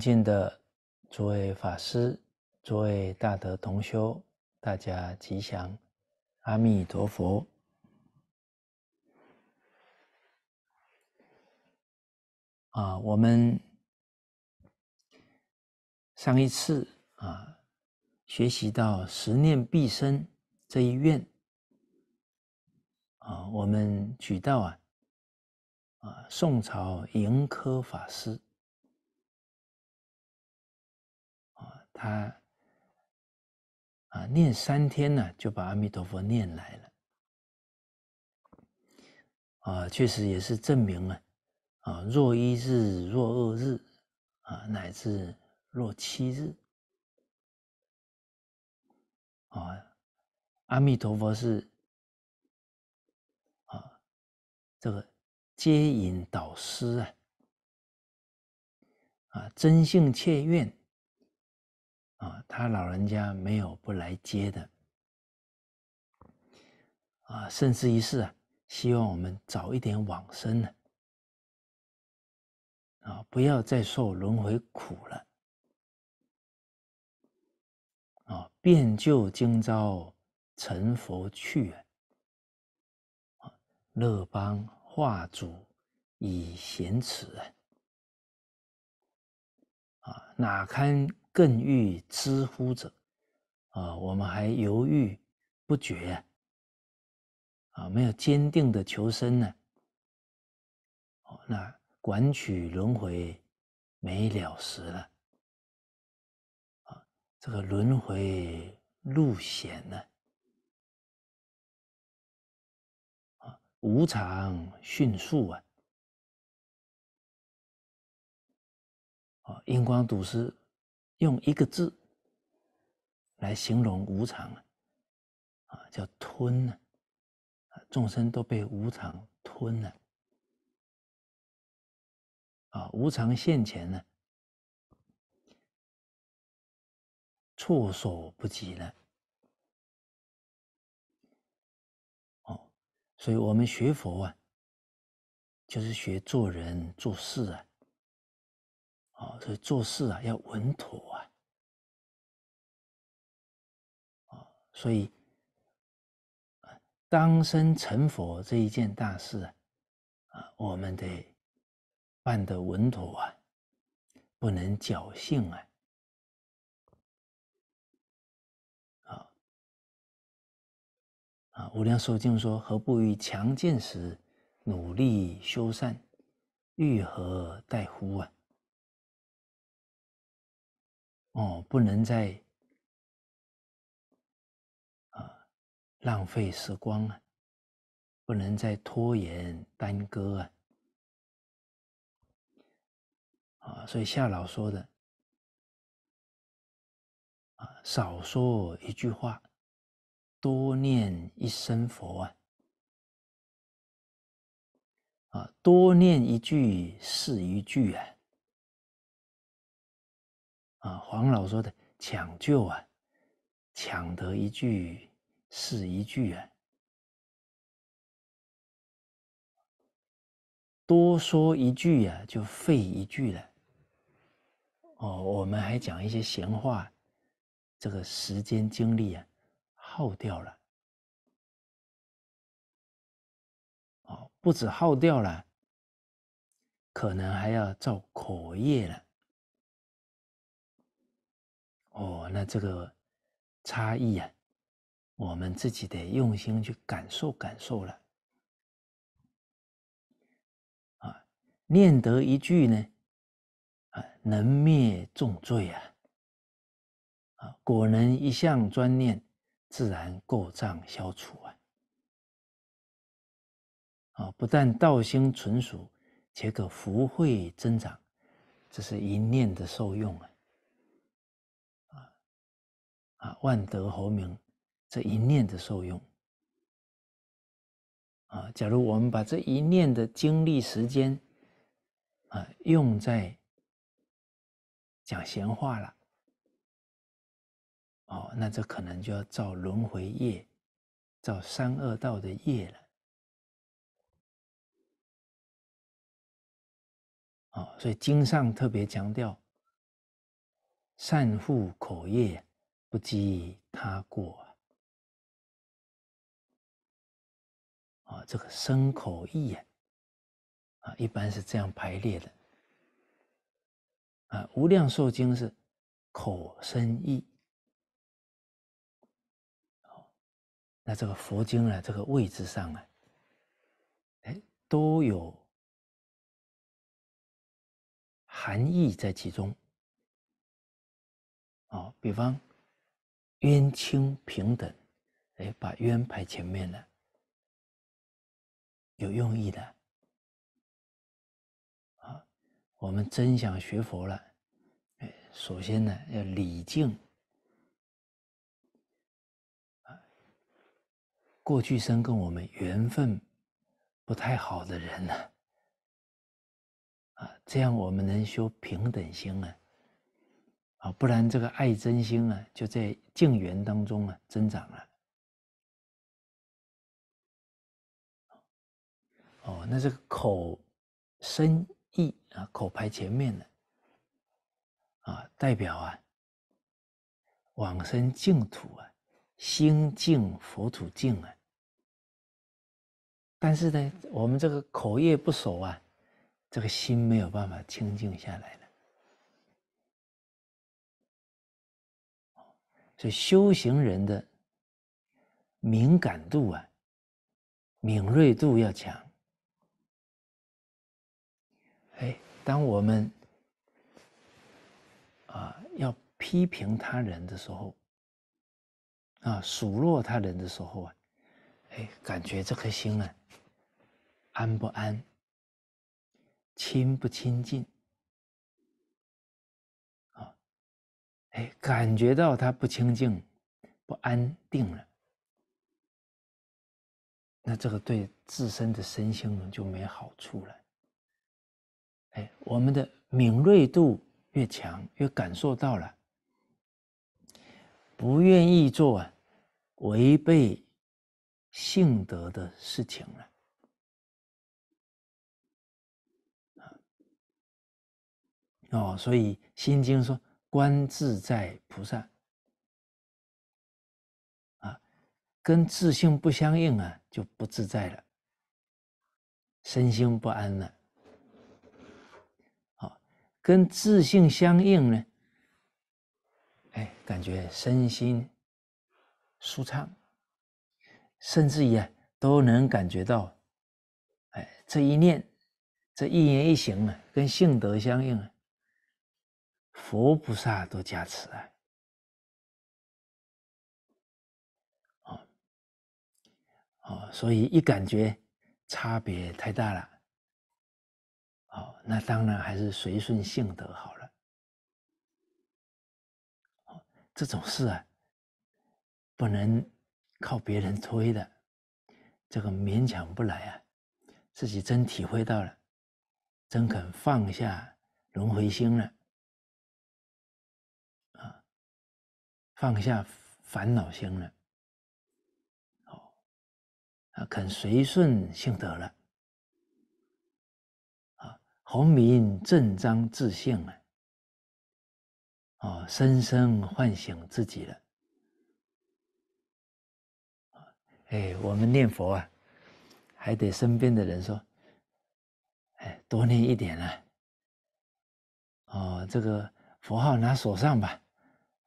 敬的诸位法师，诸位大德同修，大家吉祥！阿弥陀佛！啊，我们上一次啊，学习到十念必生这一愿啊，我们举到啊啊，宋朝迎科法师。他啊，念三天呢，就把阿弥陀佛念来了啊！确实也是证明啊啊！若一日，若二日啊，乃至若七日啊，阿弥陀佛是啊，这个接引导师啊啊，真性切愿。啊，他老人家没有不来接的，啊，甚至于是啊，希望我们早一点往生呢，啊，不要再受轮回苦了，啊，便就今朝成佛去啊，乐邦化主以贤此啊，哪堪。更欲知乎者，啊，我们还犹豫不决，啊，没有坚定的求生呢。哦，那管取轮回没了时了，啊，这个轮回路险呢，啊，无常迅速啊，啊，因光睹失。用一个字来形容无常啊，叫“吞”呢，啊，众生都被无常吞了，啊，无常现前呢，措手不及了，哦，所以我们学佛啊，就是学做人做事啊。哦，所以做事啊要稳妥啊！哦，所以，当生成佛这一件大事啊，啊，我们得办得稳妥啊，不能侥幸啊！好，啊，无量寿经说：“何不于强健时努力修善，欲何待乎？”啊！哦，不能再啊浪费时光啊，不能再拖延耽搁啊！啊，所以夏老说的啊，少说一句话，多念一声佛啊，啊，多念一句是一句啊。啊，黄老说的抢救啊，抢得一句是一句啊，多说一句呀就废一句了。哦，我们还讲一些闲话，这个时间精力啊耗掉了。哦，不止耗掉了，可能还要造口业了。哦，那这个差异啊，我们自己得用心去感受感受了。啊，念得一句呢，啊，能灭重罪啊，啊，果能一向专念，自然垢障消除啊，啊，不但道心纯熟，且可福慧增长，这是一念的受用啊。啊，万德侯明这一念的受用。啊，假如我们把这一念的精力时间，啊，用在讲闲话了，哦，那这可能就要造轮回业，造三恶道的业了。哦，所以经上特别强调，善护口业。不记他过啊！啊，这个身口意啊，一般是这样排列的啊。无量寿经是口身意，那这个佛经呢，这个位置上啊，哎，都有含义在其中，哦，比方。冤亲平等，哎，把冤排前面了，有用意的。啊，我们真想学佛了，哎，首先呢要礼敬。啊，过去生跟我们缘分不太好的人呢，啊，这样我们能修平等心啊。啊，不然这个爱真心啊，就在静缘当中啊增长了。哦，那这个口、身、意啊，口排前面的啊，代表啊往生净土啊，心净佛土净啊。但是呢，我们这个口业不守啊，这个心没有办法清净下来。这修行人的敏感度啊，敏锐度要强。哎，当我们啊要批评他人的时候，啊数落他人的时候啊，哎，感觉这颗心啊安不安？亲不亲近？哎，感觉到他不清净、不安定了，那这个对自身的身心呢就没好处了。哎，我们的敏锐度越强，越感受到了，不愿意做违背性德的事情了。啊，哦，所以《心经》说。观自在菩萨啊，跟自性不相应啊，就不自在了，身心不安了。好，跟自性相应呢，哎，感觉身心舒畅，甚至于都能感觉到，哎，这一念、这一言一行啊，跟性德相应啊。佛菩萨都加持啊！哦哦，所以一感觉差别太大了，哦，那当然还是随顺性德好了。哦，这种事啊，不能靠别人推的，这个勉强不来啊，自己真体会到了，真肯放下轮回心了。放下烦恼心了，哦，啊，肯随顺性德了，啊，弘明正张自性了，哦，深深唤醒自己了，哎，我们念佛啊，还得身边的人说，哎，多念一点啊，哦，这个佛号拿手上吧，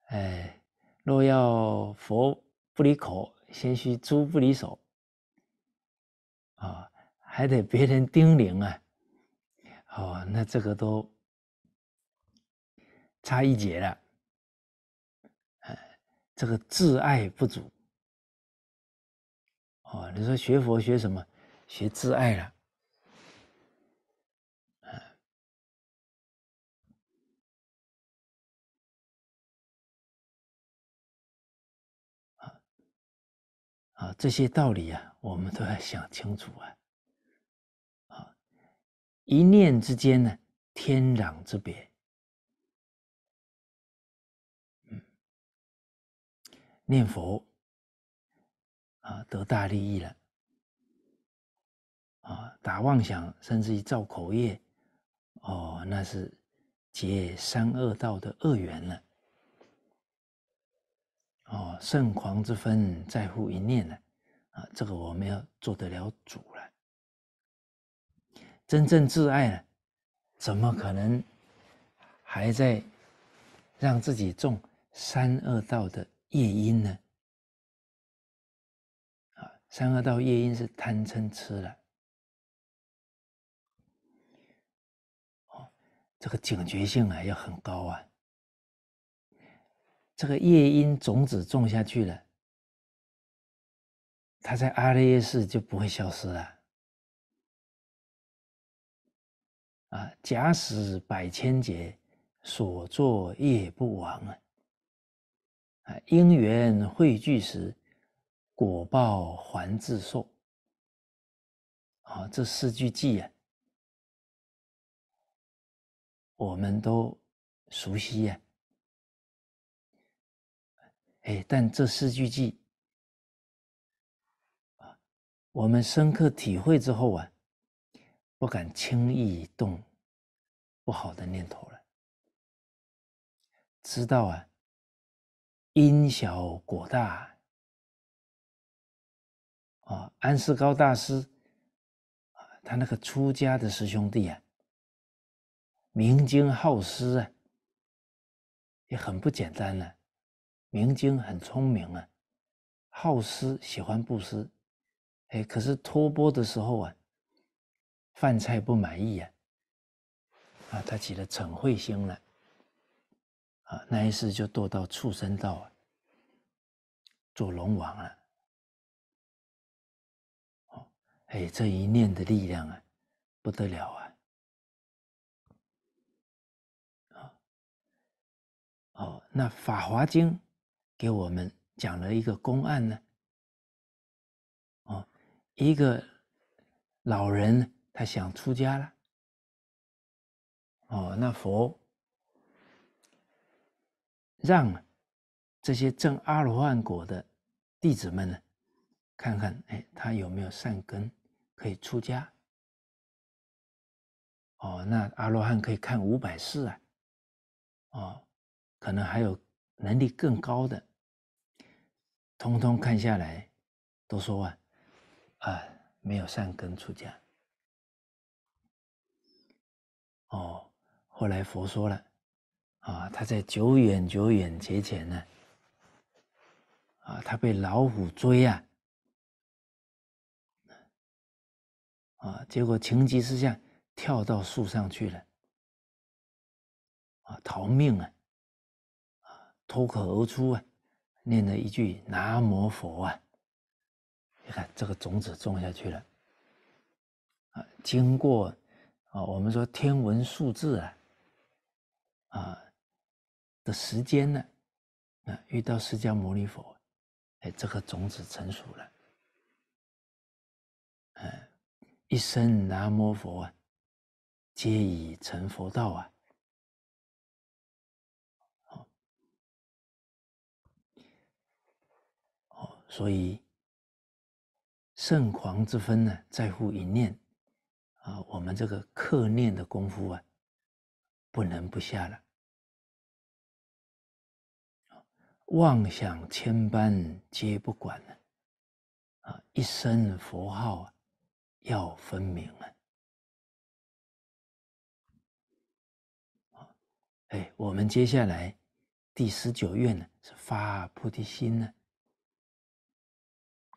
哎。若要佛不离口，先须猪不离手，啊，还得别人叮咛啊，哦，那这个都差一截了，哎，这个自爱不足，哦，你说学佛学什么？学自爱了。啊，这些道理啊，我们都要想清楚啊！啊，一念之间呢，天壤之别。嗯，念佛啊，得大利益了。啊，打妄想，甚至于造口业，哦，那是结三恶道的恶缘了。哦，圣狂之分在乎一念呢，啊，这个我们要做得了主了。真正挚爱呢，怎么可能还在让自己种三恶道的业因呢？啊，三恶道业因是贪嗔痴了。哦，这个警觉性啊要很高啊。这个夜因种子种下去了，它在阿赖耶识就不会消失了。啊，假使百千劫，所作业不亡啊！啊，因缘汇聚时，果报还自受。啊，这四句偈啊，我们都熟悉呀。哎，但这四句记啊，我们深刻体会之后啊，不敢轻易动不好的念头了。知道啊，因小果大啊。安世高大师啊，他那个出家的师兄弟啊，明经好师啊，也很不简单了。明经很聪明啊，好施喜欢布施，哎，可是托钵的时候啊，饭菜不满意啊，啊，他起了嗔恚心了，啊，那一世就堕到畜生道啊，做龙王了，哦，哎，这一念的力量啊，不得了啊，啊，哦，那《法华经》。给我们讲了一个公案呢，哦，一个老人他想出家了，哦，那佛让这些正阿罗汉果的弟子们呢，看看哎他有没有善根可以出家，哦，那阿罗汉可以看五百世啊，哦，可能还有能力更高的。通通看下来，都说啊，啊没有善根出家。哦，后来佛说了，啊他在久远久远节前呢，啊他被老虎追啊，啊结果情急之下跳到树上去了，啊逃命啊，啊脱口而出啊。念了一句“南无佛”啊，你看这个种子种下去了，啊，经过，啊，我们说天文数字啊，啊，的时间呢，啊，遇到释迦牟尼佛，哎，这个种子成熟了，哎，一生南无佛啊，皆已成佛道啊。所以，圣狂之分呢，在乎一念啊。我们这个克念的功夫啊，不能不下了。妄想千般，皆不管了啊！一生佛号啊，要分明啊！哎，我们接下来第十九愿呢，是发菩提心呢。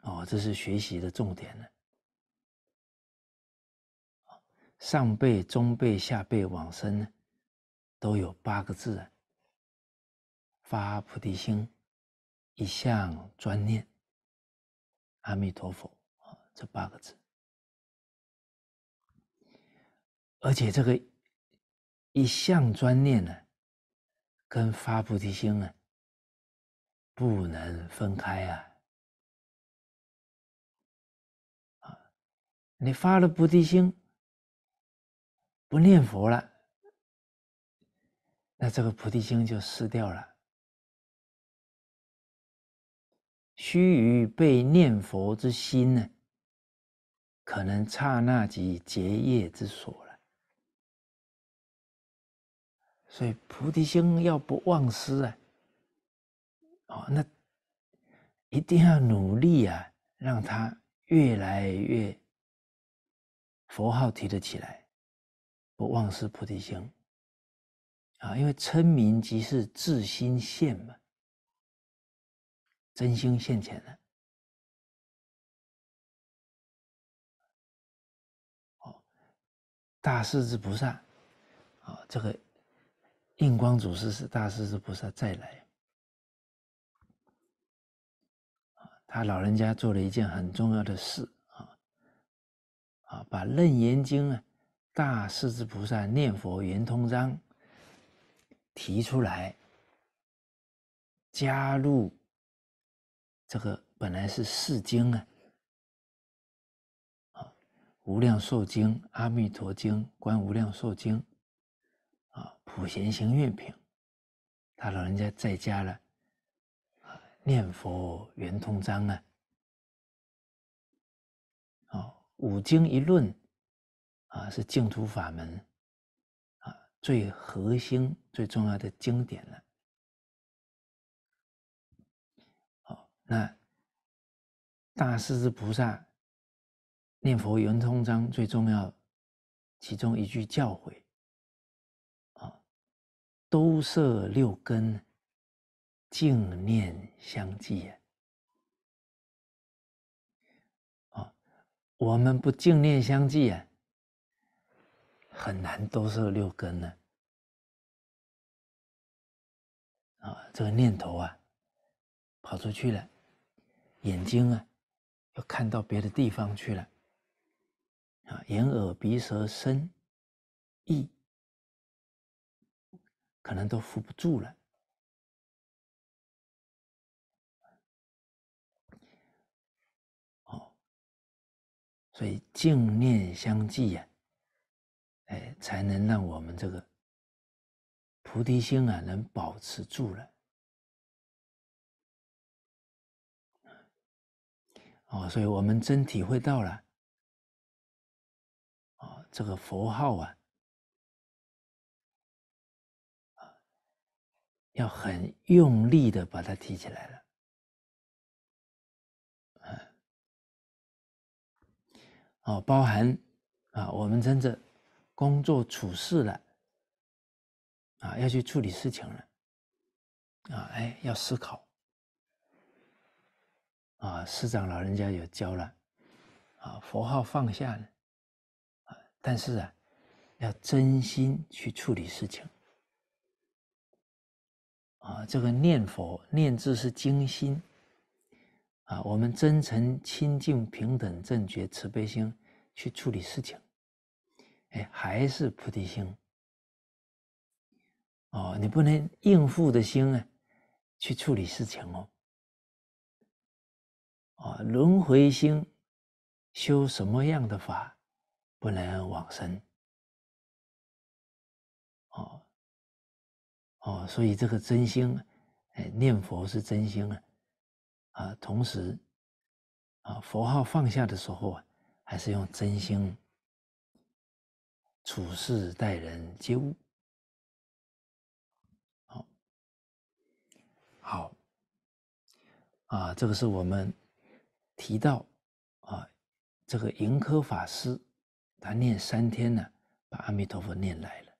哦，这是学习的重点呢。上辈、中辈、下辈往生呢，都有八个字：啊：发菩提心，一向专念阿弥陀佛。啊，这八个字。而且这个一向专念呢，跟发菩提心呢，不能分开啊。你发了菩提心，不念佛了，那这个菩提心就失掉了。须臾被念佛之心呢，可能刹那即结业之所了。所以菩提心要不忘失啊！哦，那一定要努力啊，让它越来越。佛号提得起来，不忘失菩提心。啊，因为称名即是自心现嘛，真心现前的。哦，大势至菩萨，啊，这个印光祖师是大势至菩萨再来。他老人家做了一件很重要的事。啊，把《楞严经》啊，《大势至菩萨念佛圆通章》提出来，加入这个本来是四经啊，啊，《无量寿经》《阿弥陀经》《观无量寿经》，啊，《普贤行愿品》，他老人家再加了，《念佛圆通章》啊，五经一论，啊，是净土法门啊最核心、最重要的经典了。好，那大势至菩萨念佛圆通章最重要，其中一句教诲啊，都摄六根，净念相继。我们不净念相继啊，很难都是六根呢。啊，这个念头啊，跑出去了，眼睛啊，又看到别的地方去了。啊，眼、耳、鼻、舌、身、意，可能都扶不住了。所以净念相继呀，哎，才能让我们这个菩提心啊能保持住了。哦，所以我们真体会到了，哦，这个佛号啊，要很用力的把它提起来了。哦，包含啊，我们真正工作处事了，啊，要去处理事情了，啊，哎，要思考，啊，师长老人家有教了，啊，佛号放下，啊，但是啊，要真心去处理事情，啊，这个念佛念字是精心。啊，我们真诚、清净、平等、正觉、慈悲心去处理事情，哎，还是菩提心。哦，你不能应付的心啊去处理事情哦。哦，轮回心修什么样的法，不能往生。哦哦，所以这个真心，哎，念佛是真心啊。啊，同时，啊，佛号放下的时候啊，还是用真心处事待人接物。好，好，啊，这个是我们提到啊，这个盈科法师，他念三天呢，把阿弥陀佛念来了。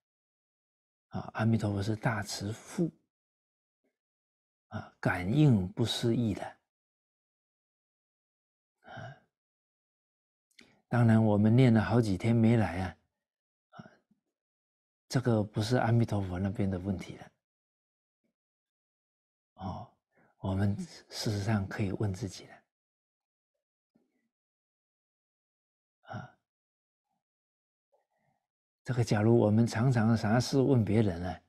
啊，阿弥陀佛是大慈父，啊，感应不思议的。当然，我们念了好几天没来啊，啊，这个不是阿弥陀佛那边的问题了。哦，我们事实上可以问自己了。啊，这个假如我们常常啥事问别人啊，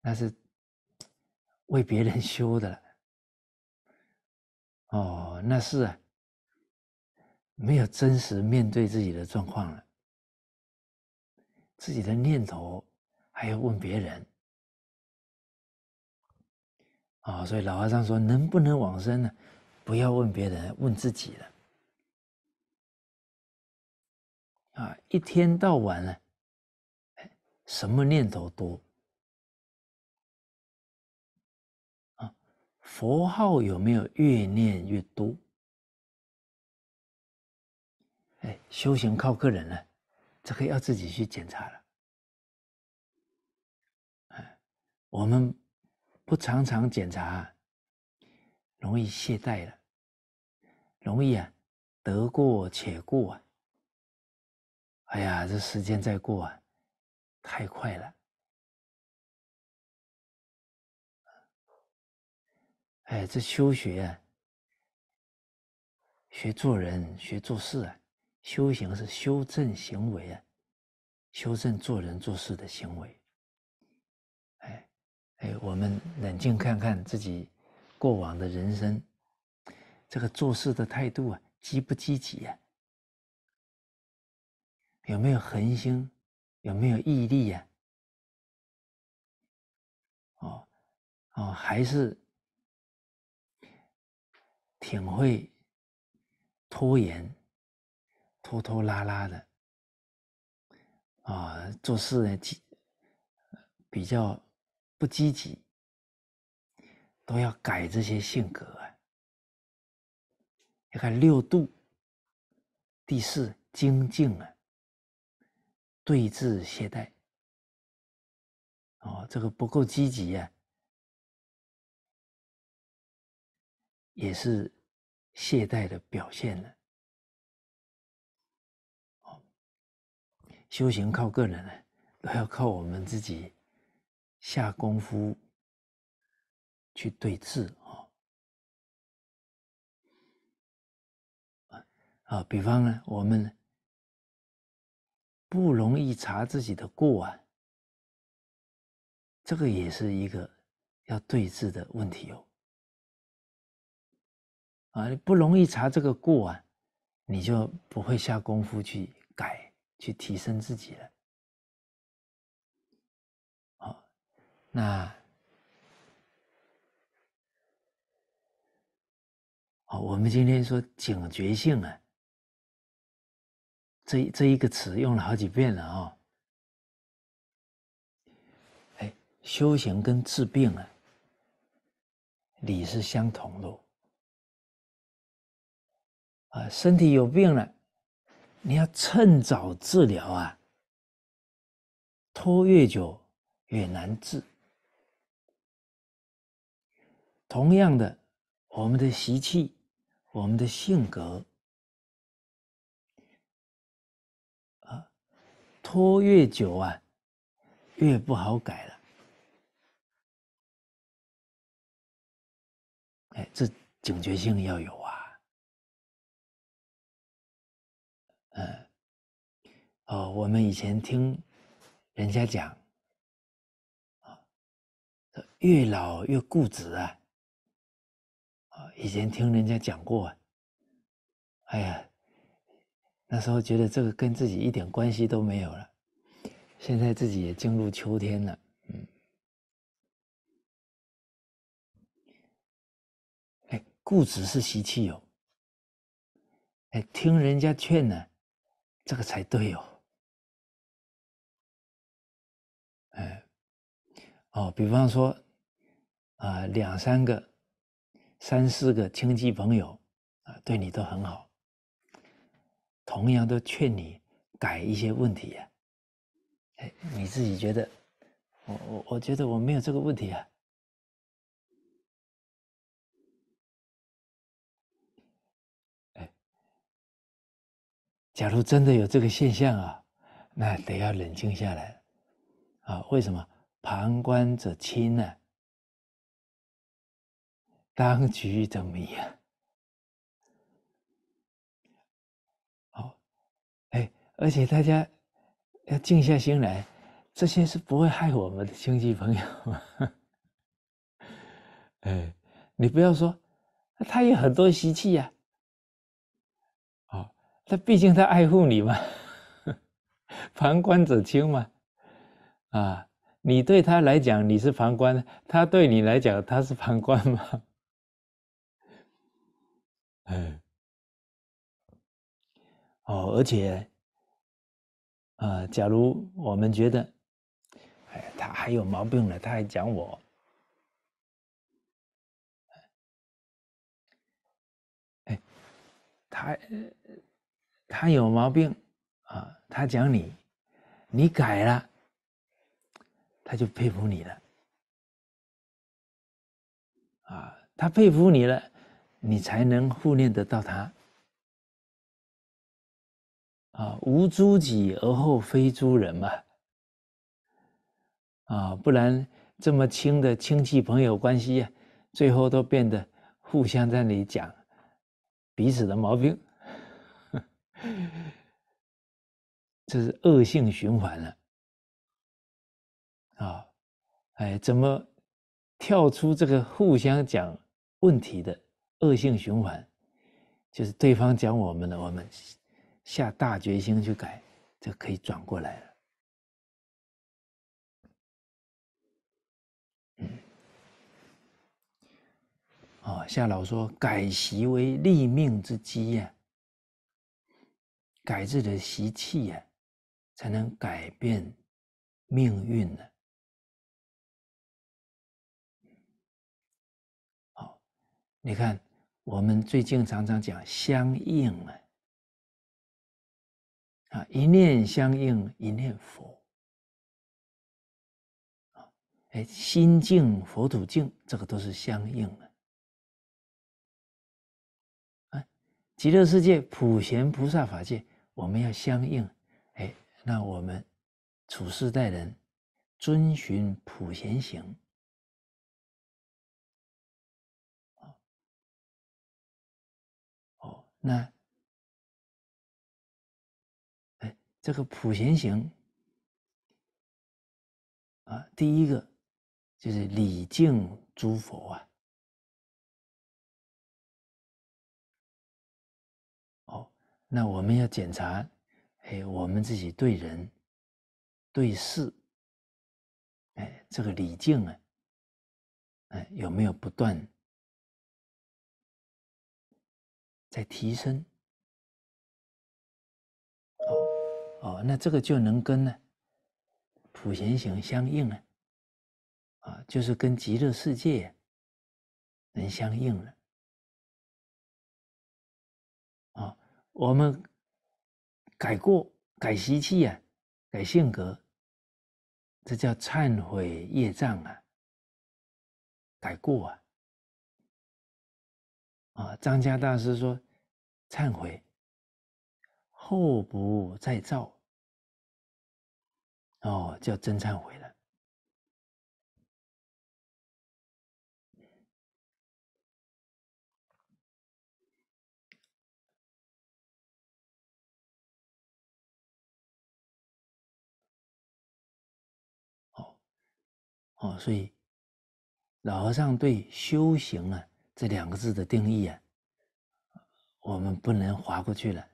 那是为别人 修的了。哦，那是啊。没有真实面对自己的状况了，自己的念头还要问别人，啊，所以老和尚说：“能不能往生呢？不要问别人，问自己了。”啊，一天到晚呢，什么念头多？啊，佛号有没有越念越多？哎，修行靠个人了，这个要自己去检查了。哎，我们不常常检查，容易懈怠了，容易啊，得过且过啊。哎呀，这时间在过啊，太快了。哎，这修学啊，学做人，学做事啊。修行是修正行为啊，修正做人做事的行为。哎，哎，我们冷静看看自己过往的人生，这个做事的态度啊，积不积极啊？有没有恒心？有没有毅力呀？哦，哦，还是挺会拖延。拖拖拉拉的，啊，做事呢，比较不积极，都要改这些性格啊。你看六度，第四精进啊，对治懈怠。哦，这个不够积极啊，也是懈怠的表现了。修行靠个人呢，还要靠我们自己下功夫去对治啊啊！比方呢，我们不容易查自己的过啊，这个也是一个要对治的问题哦。啊！你不容易查这个过啊，你就不会下功夫去改。去提升自己了，好，那好，我们今天说警觉性啊，这这一个词用了好几遍了啊，哎，修行跟治病啊，理是相同的，啊，身体有病了。你要趁早治疗啊，拖越久越难治。同样的，我们的习气、我们的性格啊，拖越久啊，越不好改了。哎，这警觉性要有啊。嗯，哦，我们以前听人家讲，啊，越老越固执啊，啊，以前听人家讲过，哎呀，那时候觉得这个跟自己一点关系都没有了，现在自己也进入秋天了，嗯，哎，固执是习气哦，哎，听人家劝呢。这个才对哦，哎，哦，比方说，啊，两三个、三四个亲戚朋友啊，对你都很好，同样都劝你改一些问题呀，哎，你自己觉得，我我我觉得我没有这个问题啊。假如真的有这个现象啊，那得要冷静下来，啊，为什么？旁观者清呢，当局者迷呀。好，哎，而且大家要静下心来，这些是不会害我们的亲戚朋友嘛。哎，你不要说，他有很多习气呀。他毕竟他爱护你嘛，旁观者清嘛，啊，你对他来讲你是旁观，他对你来讲他是旁观嘛，哎，哦，而且，啊，假如我们觉得，哎，他还有毛病了，他还讲我，哎，他。他有毛病啊！他讲你，你改了，他就佩服你了。啊，他佩服你了，你才能互念得到他。啊，无诸己而后非诸人嘛。啊，不然这么亲的亲戚朋友关系，最后都变得互相在那里讲彼此的毛病。这是恶性循环了啊！哎，怎么跳出这个互相讲问题的恶性循环？就是对方讲我们的，我们下大决心去改，就可以转过来了。哦，夏老说：“改习为立命之基呀。”改自己的习气呀，才能改变命运呢。好，你看我们最近常常讲相应啊，啊一念相应一念佛，啊哎心境、佛土境，这个都是相应的。哎，极乐世界普贤菩萨法界。我们要相应，哎，那我们处事待人，遵循普贤行。哦，那哎，这个普贤行啊，第一个就是礼敬诸佛啊。那我们要检查，哎，我们自己对人、对事，哎，这个礼敬啊，哎，有没有不断在提升？哦，哦，那这个就能跟呢普贤行相应了，啊，就是跟极乐世界能相应了。我们改过、改习气呀、改性格，这叫忏悔业障啊，改过啊。啊，张家大师说：“忏悔后不再造。”哦，叫真忏悔。哦，所以老和尚对“修行”啊这两个字的定义啊，我们不能划过去了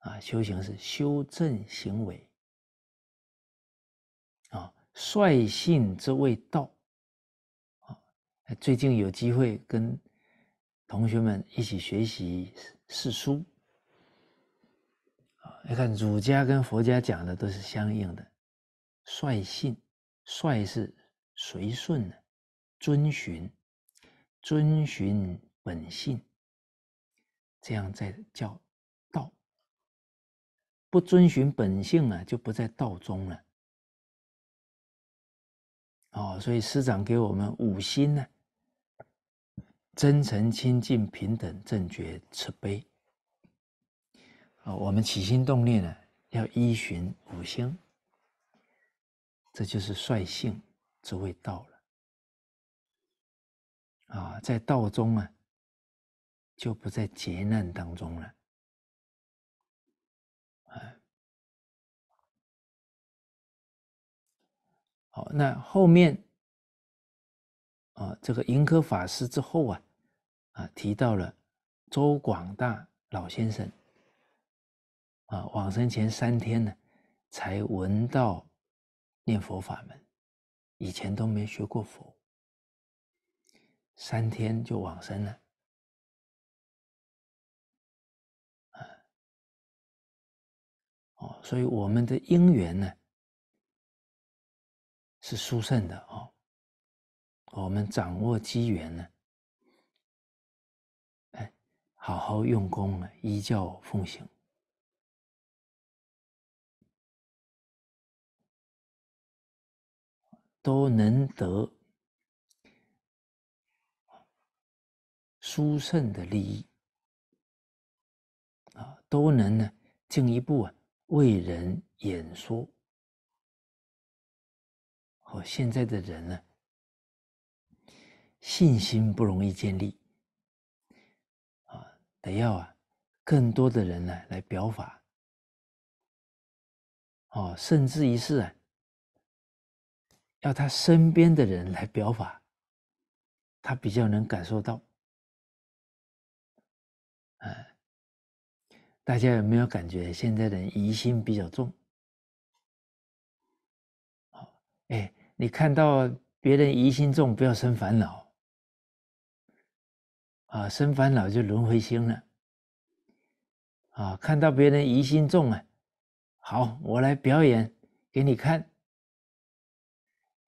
啊。修行是修正行为啊，率性之谓道啊。最近有机会跟同学们一起学习四书啊，你看儒家跟佛家讲的都是相应的，率性率是。随顺呢，遵循，遵循本性，这样在叫道。不遵循本性呢，就不在道中了。哦，所以师长给我们五心呢：真诚、清净、平等、正觉、慈悲。啊，我们起心动念呢，要依循五心，这就是率性。只为道了，啊，在道中啊，就不在劫难当中了，啊，好，那后面，啊，这个盈科法师之后啊，啊，提到了周广大老先生，啊，往生前三天呢，才闻到念佛法门。以前都没学过佛，三天就往生了，啊，哦，所以我们的因缘呢是殊胜的啊，我们掌握机缘呢，哎，好好用功了，依教奉行。都能得书圣的利益啊，都能呢进一步啊为人演说。和现在的人呢信心不容易建立啊，得要啊更多的人呢来表法哦，甚至于是啊。要他身边的人来表法，他比较能感受到。哎，大家有没有感觉现在人疑心比较重？哎，你看到别人疑心重，不要生烦恼。啊，生烦恼就轮回心了。啊，看到别人疑心重啊，好，我来表演给你看。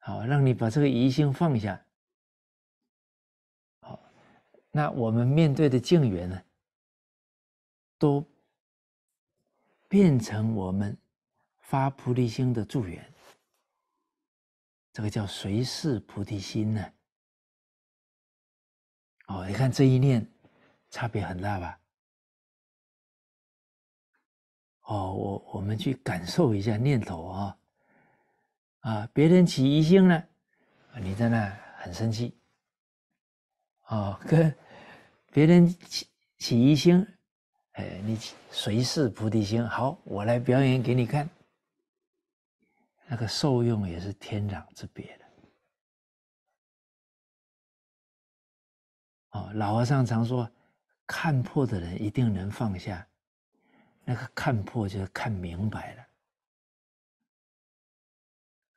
好，让你把这个疑心放下。好，那我们面对的境缘呢，都变成我们发菩提心的助缘。这个叫随事菩提心呢。哦，你看这一念差别很大吧？哦，我我们去感受一下念头啊。啊，别人起疑心了，你在那很生气，哦，跟别人起起疑心，哎，你随是菩提心，好，我来表演给你看，那个受用也是天壤之别的。哦，老和尚常说，看破的人一定能放下，那个看破就是看明白了。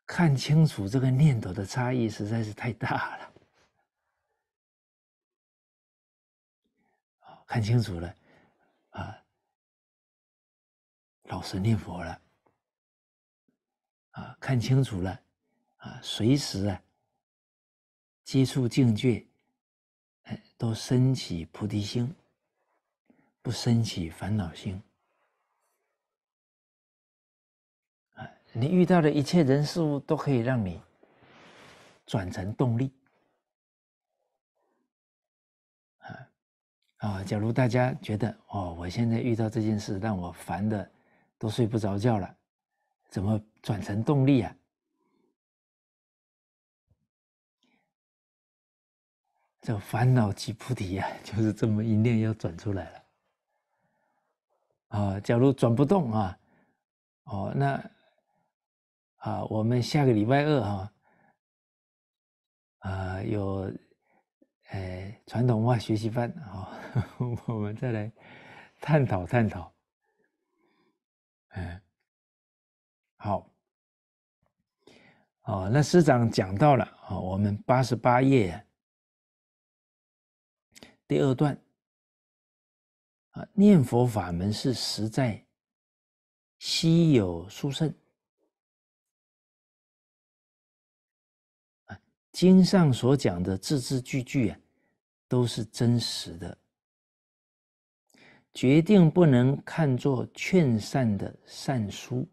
看清楚这个念头的差异实在是太大了。看清楚了，啊，老实念佛了，啊，看清楚了，啊，随时啊，接触境界，哎，都升起菩提心，不升起烦恼心。你遇到的一切人事物都可以让你转成动力啊啊！假如大家觉得哦，我现在遇到这件事让我烦的都睡不着觉了，怎么转成动力啊？这烦恼即菩提呀，就是这么一念要转出来了啊！假如转不动啊，哦那。啊，我们下个礼拜二哈，啊，有，哎、传统文化学习班啊，我们再来探讨探讨。嗯，好，哦，那师长讲到了啊，我们八十八页第二段啊，念佛法门是实在稀有殊胜。经上所讲的字字句句啊，都是真实的。决定不能看作劝善的善书，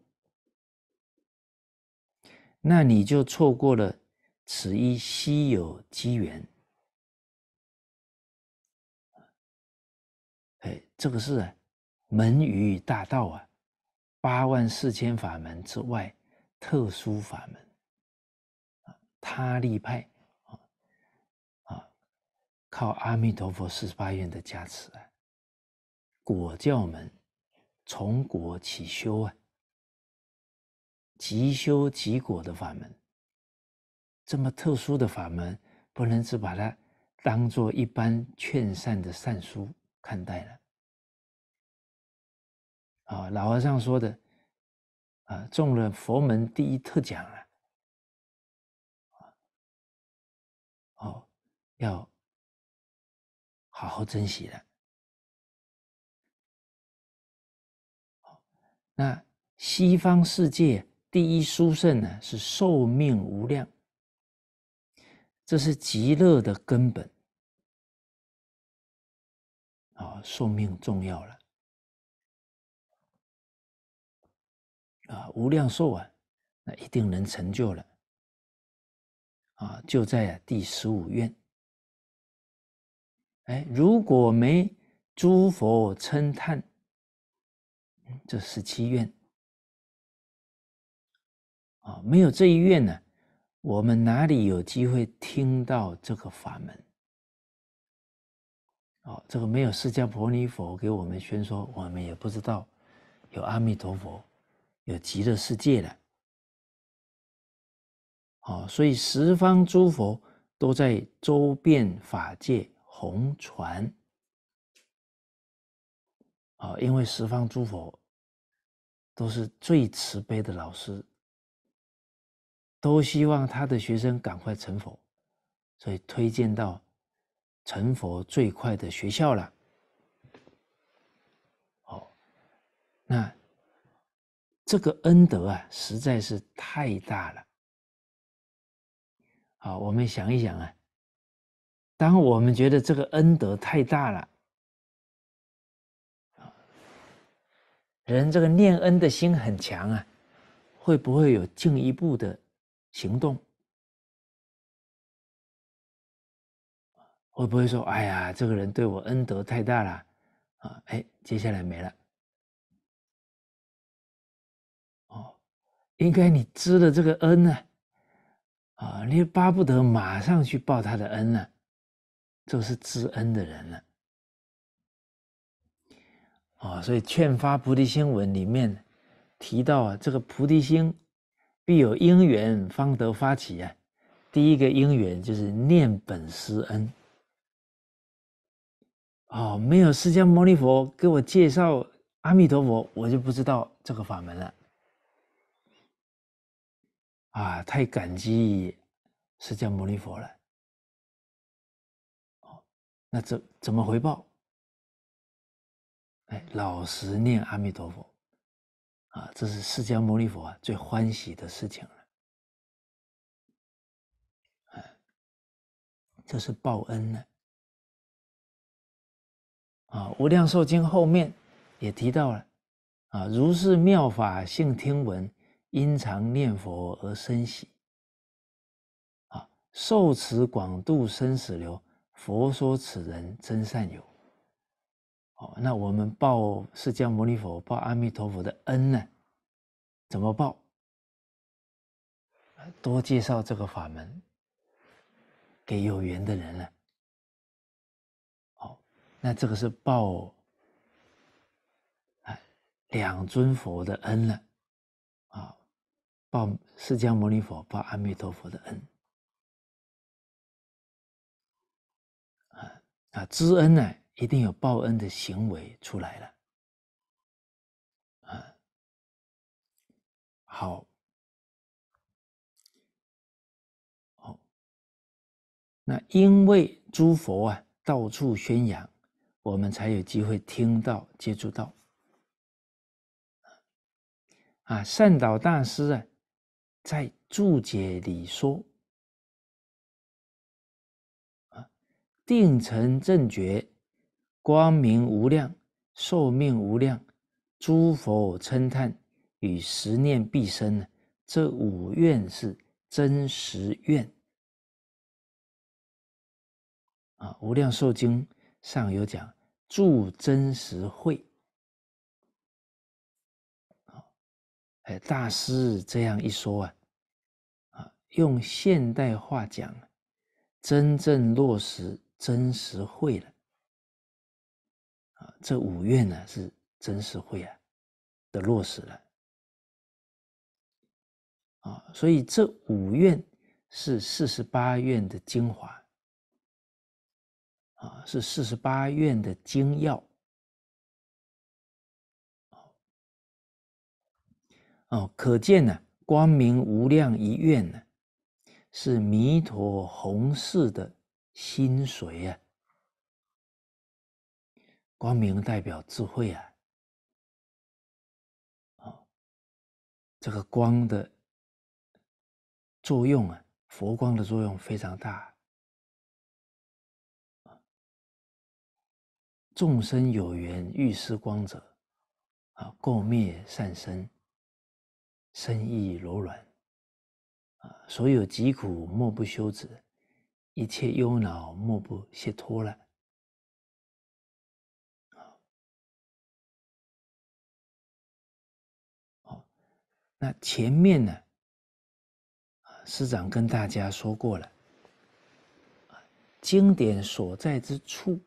那你就错过了此一稀有机缘。哎，这个是啊、门于大道啊，八万四千法门之外，特殊法门。他利派，啊，啊，靠阿弥陀佛四十八愿的加持啊，果教门从果起修啊，即修即果的法门，这么特殊的法门，不能只把它当做一般劝善的善书看待了。啊，老和尚说的，啊，中了佛门第一特奖啊！要好好珍惜的。那西方世界第一殊胜呢，是寿命无量，这是极乐的根本。啊，寿命重要了。啊，无量寿啊，那一定能成就了。啊，就在第十五愿。哎，如果没诸佛称叹，这十七愿啊，没有这一愿呢，我们哪里有机会听到这个法门？哦，这个没有释迦牟尼佛给我们宣说，我们也不知道有阿弥陀佛，有极乐世界了。哦，所以十方诸佛都在周边法界。红船啊，因为十方诸佛都是最慈悲的老师，都希望他的学生赶快成佛，所以推荐到成佛最快的学校了。哦，那这个恩德啊，实在是太大了。好，我们想一想啊。当我们觉得这个恩德太大了，人这个念恩的心很强啊，会不会有进一步的行动？会不会说，哎呀，这个人对我恩德太大了，啊，哎，接下来没了？哦，应该你知了这个恩呢，啊，你巴不得马上去报他的恩呢？这是知恩的人了，啊，所以《劝发菩提心文》里面提到，啊，这个菩提心必有因缘方得发起啊。第一个因缘就是念本师恩，哦，没有释迦牟尼佛给我介绍阿弥陀佛，我就不知道这个法门了。啊，太感激释迦牟尼佛了。那怎怎么回报？哎，老实念阿弥陀佛，啊，这是释迦牟尼佛啊最欢喜的事情了，哎，这是报恩呢，啊，《无量寿经》后面也提到了，啊，如是妙法性听闻，因常念佛而生喜，啊，受持广度生死流。佛说此人真善友，哦，那我们报释迦牟尼佛报阿弥陀佛的恩呢？怎么报？多介绍这个法门给有缘的人了。哦，那这个是报哎两尊佛的恩了，啊，报释迦牟尼佛报阿弥陀佛的恩。啊，知恩呢，一定有报恩的行为出来了。啊，好，好，那因为诸佛啊到处宣扬，我们才有机会听到、接触到。啊，善导大师啊，在注解里说。定成正觉，光明无量，寿命无量，诸佛称叹与十念必生呢？这五愿是真实愿啊！无量寿经上有讲助真实会。啊！哎，大师这样一说啊，啊，用现代化讲，真正落实。真实会了啊！这五愿呢是真实会啊的落实了啊，所以这五愿是四十八愿的精华啊，是四十八愿的精要哦，可见呢，光明无量一愿呢是弥陀弘誓的。心随啊，光明代表智慧啊，啊，这个光的作用啊，佛光的作用非常大众生有缘遇师光者，啊，垢灭善生，生意柔软啊，所有疾苦莫不休止。一切忧恼莫不解脱了。好，那前面呢，师长跟大家说过了，经典所在之处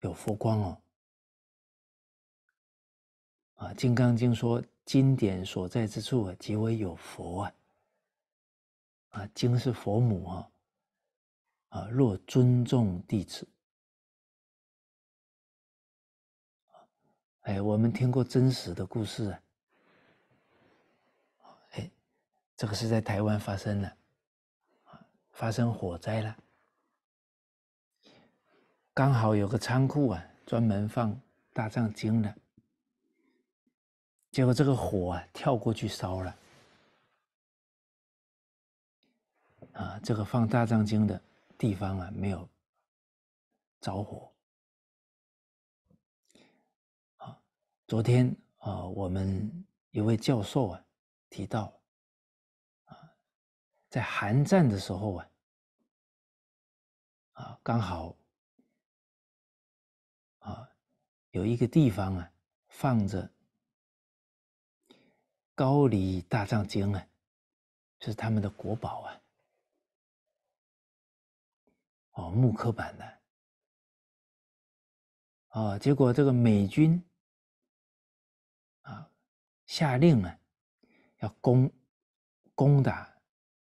有佛光哦。啊，《金刚经》说，经典所在之处啊，即为有佛啊。啊，经是佛母啊！啊，若尊重弟子。哎，我们听过真实的故事啊！哎，这个是在台湾发生的，发生火灾了。刚好有个仓库啊，专门放大藏经的，结果这个火啊，跳过去烧了。啊，这个放大藏经的地方啊，没有着火。好，昨天啊，我们一位教授啊提到啊，在寒战的时候啊，啊，刚好啊有一个地方啊放着高丽大藏经啊，这是他们的国宝啊。哦，木刻版的。哦，结果这个美军啊下令啊，要攻攻打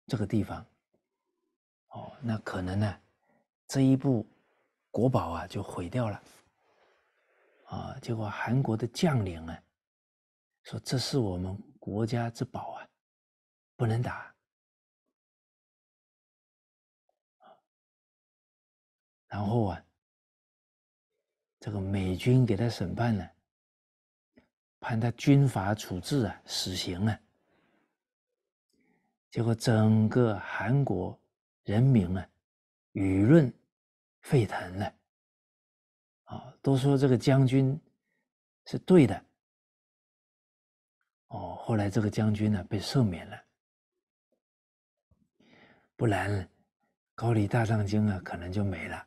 这个地方。哦，那可能呢，这一部国宝啊就毁掉了。啊，结果韩国的将领啊说：“这是我们国家之宝啊，不能打。”然后啊，这个美军给他审判了，判他军法处置啊，死刑啊。结果整个韩国人民啊，舆论沸腾了，啊，都说这个将军是对的。哦，后来这个将军呢被赦免了，不然高丽大藏经啊可能就没了。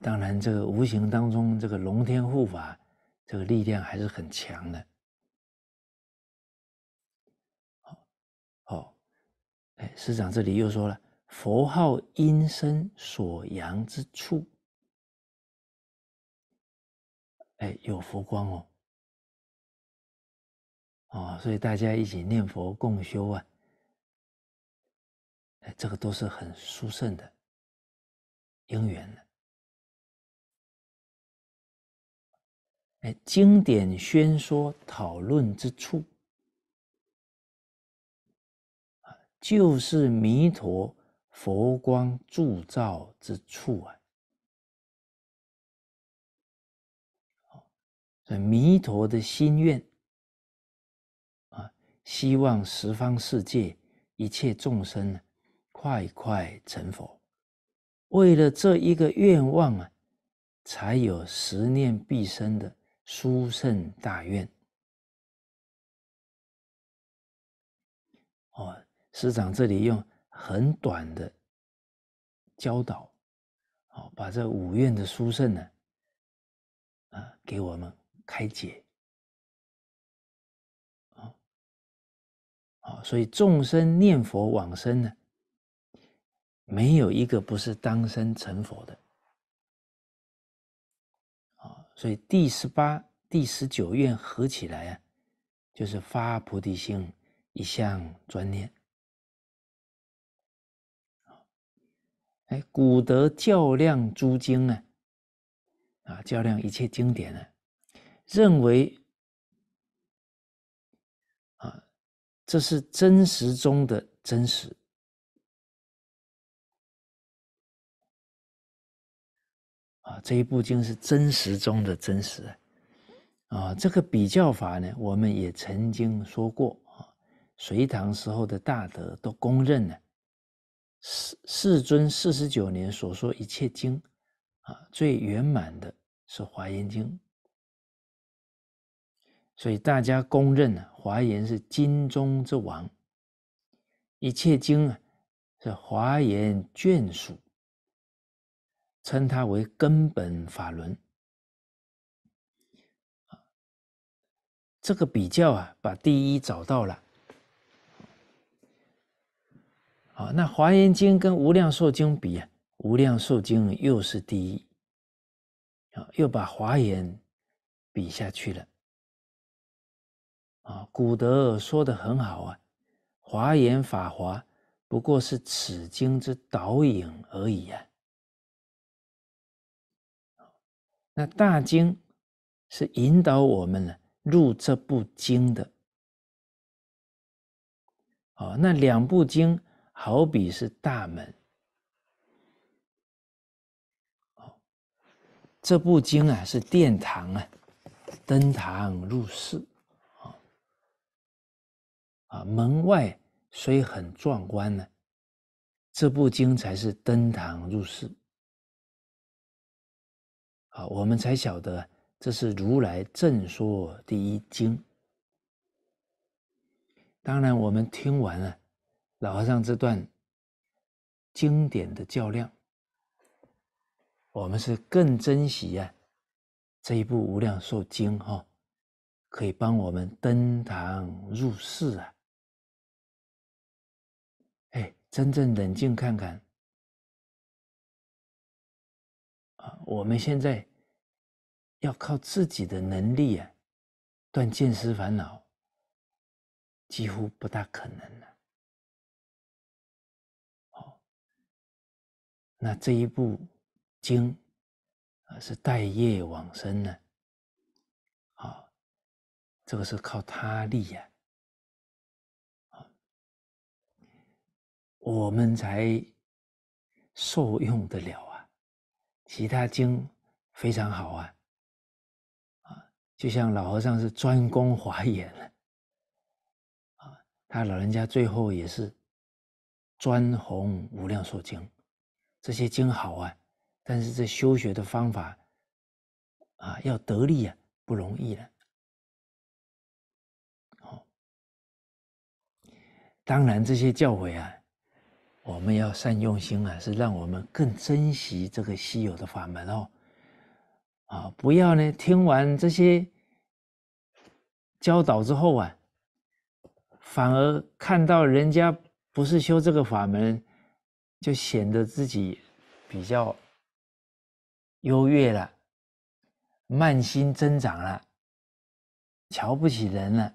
当然，这个无形当中，这个龙天护法，这个力量还是很强的。好，哦，哎，师长这里又说了，佛号阴身所阳之处，哎，有佛光哦，哦，所以大家一起念佛共修啊，哎，这个都是很殊胜的因缘。哎，经典宣说讨论之处，就是弥陀佛光铸造之处啊。弥陀的心愿啊，希望十方世界一切众生快快成佛。为了这一个愿望啊，才有十念必生的。书圣大愿，哦，师长这里用很短的教导，啊，把这五愿的书圣呢，啊，给我们开解，啊，所以众生念佛往生呢，没有一个不是当生成佛的。所以第十八、第十九愿合起来啊，就是发菩提心一项专念。哎，古德较量诸经啊，啊，较量一切经典啊，认为，啊，这是真实中的真实。啊，这一部经是真实中的真实，啊，这个比较法呢，我们也曾经说过啊，隋唐时候的大德都公认呢，世世尊四十九年所说一切经，啊，最圆满的是华严经，所以大家公认呢，华严是经中之王，一切经啊，是华严眷属。称它为根本法轮，这个比较啊，把第一找到了，好，那华严经跟无量寿经比啊，无量寿经又是第一，啊，又把华严比下去了，啊，古德说的很好啊，华严法华不过是此经之导引而已啊。那大经是引导我们呢入这部经的，哦，那两部经好比是大门，哦，这部经啊是殿堂啊，登堂入室，啊，啊门外虽很壮观呢，这部经才是登堂入室。啊，我们才晓得这是如来正说第一经。当然，我们听完了老和尚这段经典的较量，我们是更珍惜呀这一部《无量寿经》哈，可以帮我们登堂入室啊！哎，真正冷静看看啊，我们现在。要靠自己的能力啊，断见思烦恼，几乎不大可能了。哦，那这一部经啊，是带业往生呢。哦，这个是靠他力呀。好，我们才受用得了啊。其他经非常好啊。就像老和尚是专攻华严啊，他老人家最后也是专弘无量寿经，这些经好啊，但是这修学的方法，啊，要得力啊，不容易了。好，当然这些教诲啊，我们要善用心啊，是让我们更珍惜这个稀有的法门哦。啊，不要呢！听完这些教导之后啊，反而看到人家不是修这个法门，就显得自己比较优越了，慢心增长了，瞧不起人了，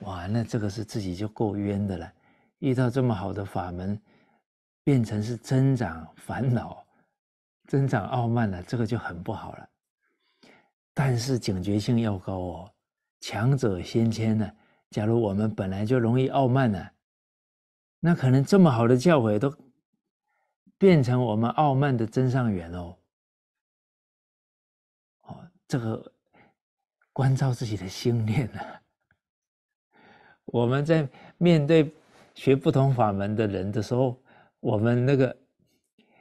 哇，那这个是自己就够冤的了。遇到这么好的法门，变成是增长烦恼、增长傲慢了，这个就很不好了。但是警觉性要高哦，强者先谦呢。假如我们本来就容易傲慢呢，那可能这么好的教诲都变成我们傲慢的真上缘哦。哦，这个关照自己的心念呢。我们在面对学不同法门的人的时候，我们那个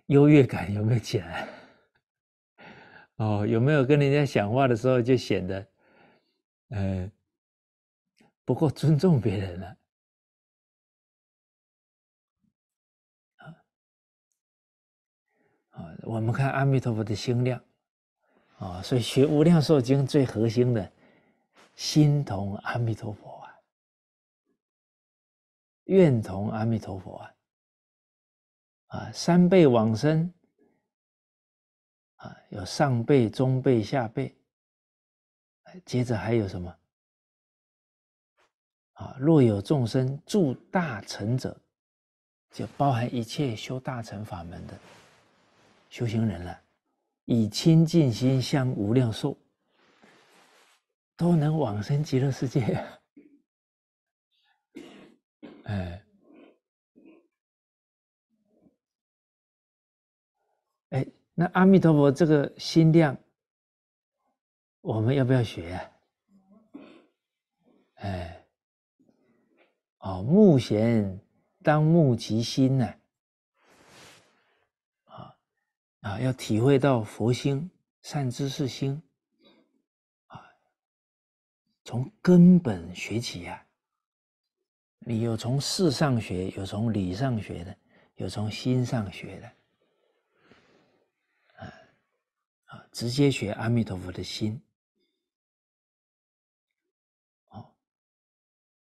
优越感有没有起来？哦，有没有跟人家讲话的时候就显得，呃，不够尊重别人了？啊，我们看阿弥陀佛的心量，啊，所以学《无量寿经》最核心的心同阿弥陀佛啊，愿同阿弥陀佛啊，啊，三辈往生。有上辈、中辈、下辈，哎，接着还有什么？啊，若有众生助大乘者，就包含一切修大乘法门的修行人了，以清净心向无量寿，都能往生极乐世界。哎。那阿弥陀佛，这个心量，我们要不要学呀？哎，哦，目前当目及心呢？啊啊，要体会到佛心善知识心啊，从根本学起呀。你有从事上学，有从理上学的，有从心上学的。啊，直接学阿弥陀佛的心。哦，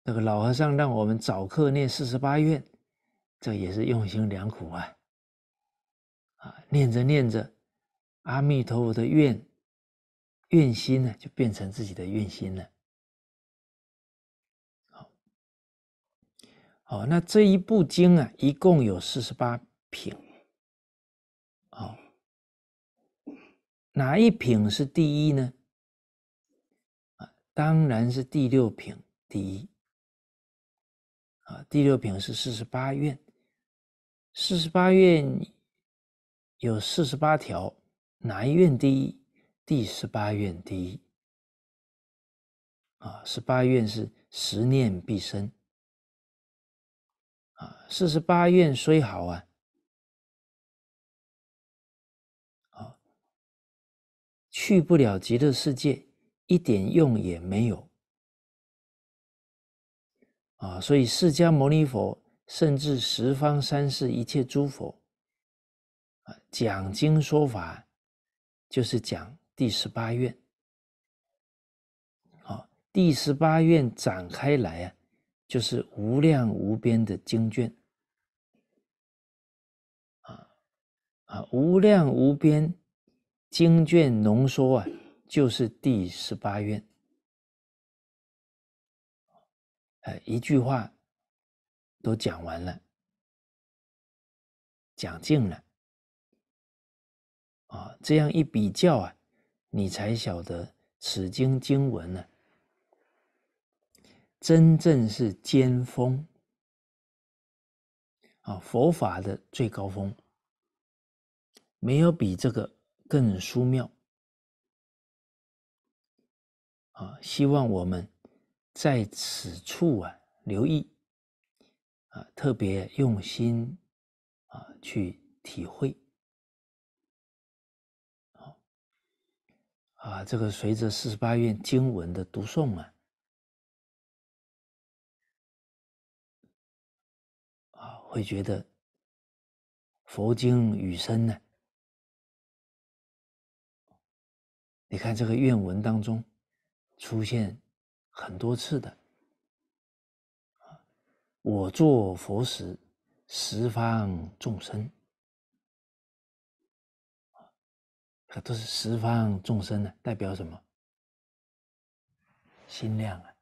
那个老和尚让我们早课念四十八愿，这也是用心良苦啊。啊，念着念着，阿弥陀佛的愿愿心呢，就变成自己的愿心了。好，好，那这一部经啊，一共有四十八品。哪一品是第一呢？啊，当然是第六品第一。啊，第六品是四十八愿，四十八愿有四十八条，哪一愿第一？第十八愿第一。啊，十八愿是十念必生。啊，四十八愿虽好啊。去不了极乐世界，一点用也没有。啊，所以释迦牟尼佛甚至十方三世一切诸佛，啊，讲经说法，就是讲第十八愿。好，第十八愿展开来啊，就是无量无边的经卷。啊啊，无量无边。经卷浓缩啊，就是第十八愿，哎，一句话都讲完了，讲尽了啊。这样一比较啊，你才晓得此经经文呢，真正是尖峰啊，佛法的最高峰，没有比这个。更殊妙啊！希望我们在此处啊，留意啊，特别用心啊，去体会。啊，这个随着四十八愿经文的读诵啊，啊，会觉得佛经语声呢。你看这个愿文当中，出现很多次的，我做佛时，十方众生，可都是十方众生呢，代表什么？心量啊，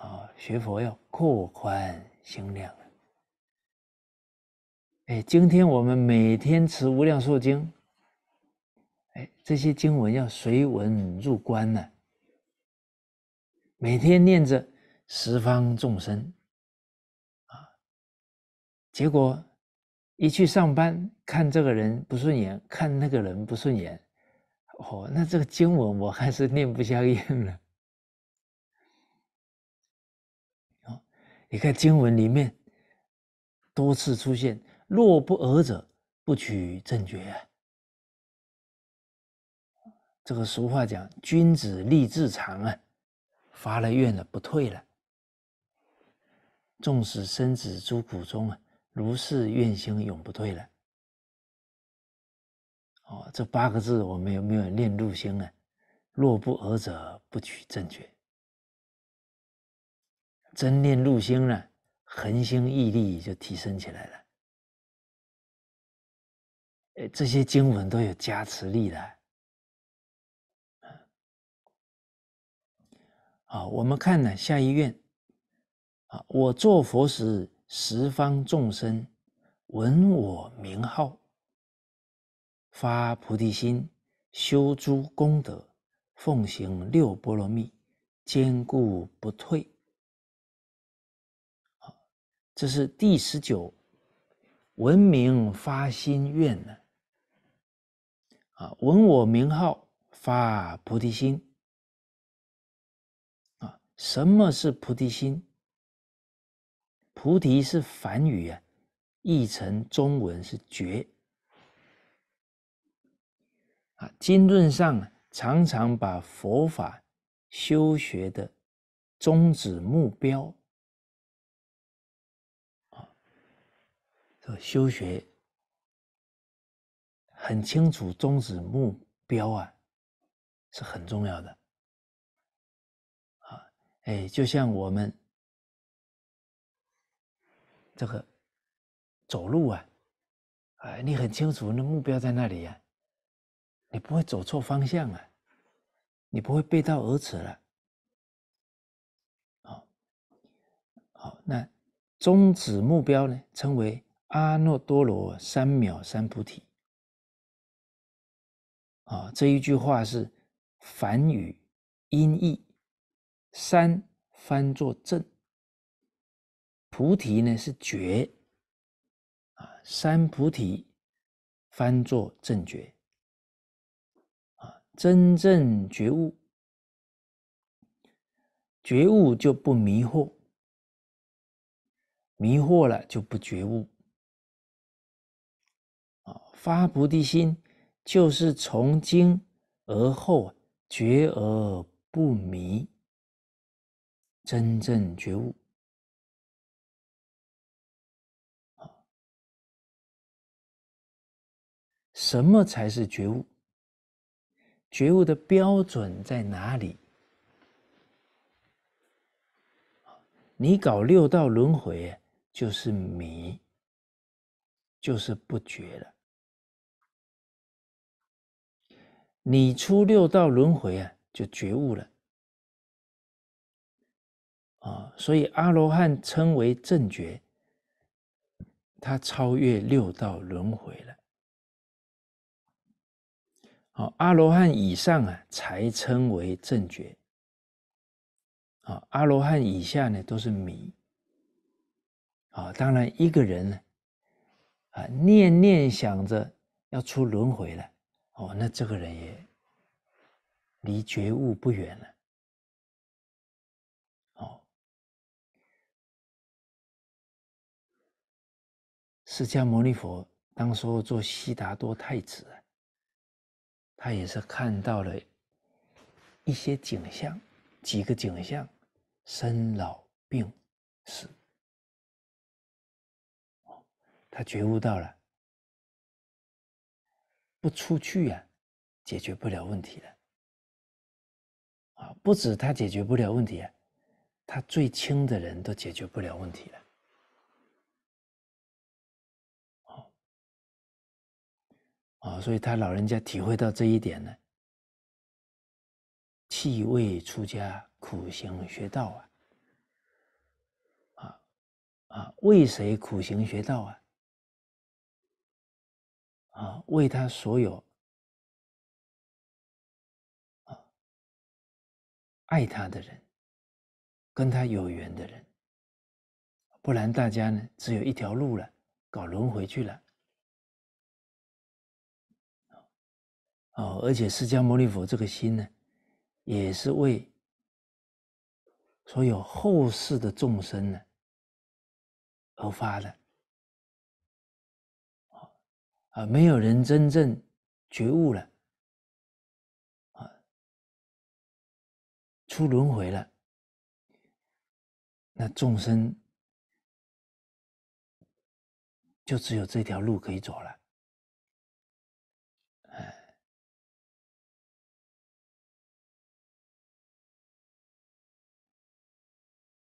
啊，学佛要扩宽心量啊，哎，今天我们每天持无量寿经。这些经文要随文入观呢，每天念着十方众生啊，结果一去上班，看这个人不顺眼，看那个人不顺眼，哦，那这个经文我还是念不下咽了。哦，你看经文里面多次出现“若不讹者，不取正觉”啊。这个俗话讲：“君子立志长啊，发了愿了不退了。纵使生子诸苦中啊，如是愿心永不退了。”哦，这八个字我们有没有练入心呢？若不尔者，不取正觉。真念入心了，恒心毅力就提升起来了。哎，这些经文都有加持力的。啊，我们看呢下一愿，啊，我做佛时，十方众生闻我名号，发菩提心，修诸功德，奉行六波罗蜜，坚固不退。好，这是第十九，闻名发心愿呢。啊，闻我名号，发菩提心。什么是菩提心？菩提是梵语啊，译成中文是觉。啊，经论上啊，常常把佛法修学的宗旨目标啊，这个修学很清楚，宗旨目标啊，是很重要的。哎，就像我们这个走路啊，哎，你很清楚那目标在那里呀？你不会走错方向啊，你不会背道而驰了。好，好，那终止目标呢？称为阿耨多罗三藐三菩提。啊，这一句话是梵语音译。三翻作正，菩提呢是觉啊，三菩提翻作正觉啊，真正觉悟，觉悟就不迷惑，迷惑了就不觉悟啊。发菩提心就是从今而后，觉而不迷。真正觉悟，什么才是觉悟？觉悟的标准在哪里？你搞六道轮回，就是迷，就是不觉了；你出六道轮回啊，就觉悟了。啊，所以阿罗汉称为正觉，他超越六道轮回了。好，阿罗汉以上啊，才称为正觉。啊，阿罗汉以下呢，都是迷。啊，当然一个人呢，啊，念念想着要出轮回了，哦，那这个人也离觉悟不远了。释迦牟尼佛当时候做悉达多太子啊，他也是看到了一些景象，几个景象：生、老、病、死。他觉悟到了，不出去呀，解决不了问题了。啊，不止他解决不了问题啊，他最亲的人都解决不了问题了。哦，所以他老人家体会到这一点呢，弃位出家，苦行学道啊，啊啊，为谁苦行学道啊？啊，为他所有啊爱他的人，跟他有缘的人，不然大家呢只有一条路了，搞轮回去了。哦，而且释迦牟尼佛这个心呢，也是为所有后世的众生呢而发的。啊，没有人真正觉悟了，啊，出轮回了，那众生就只有这条路可以走了。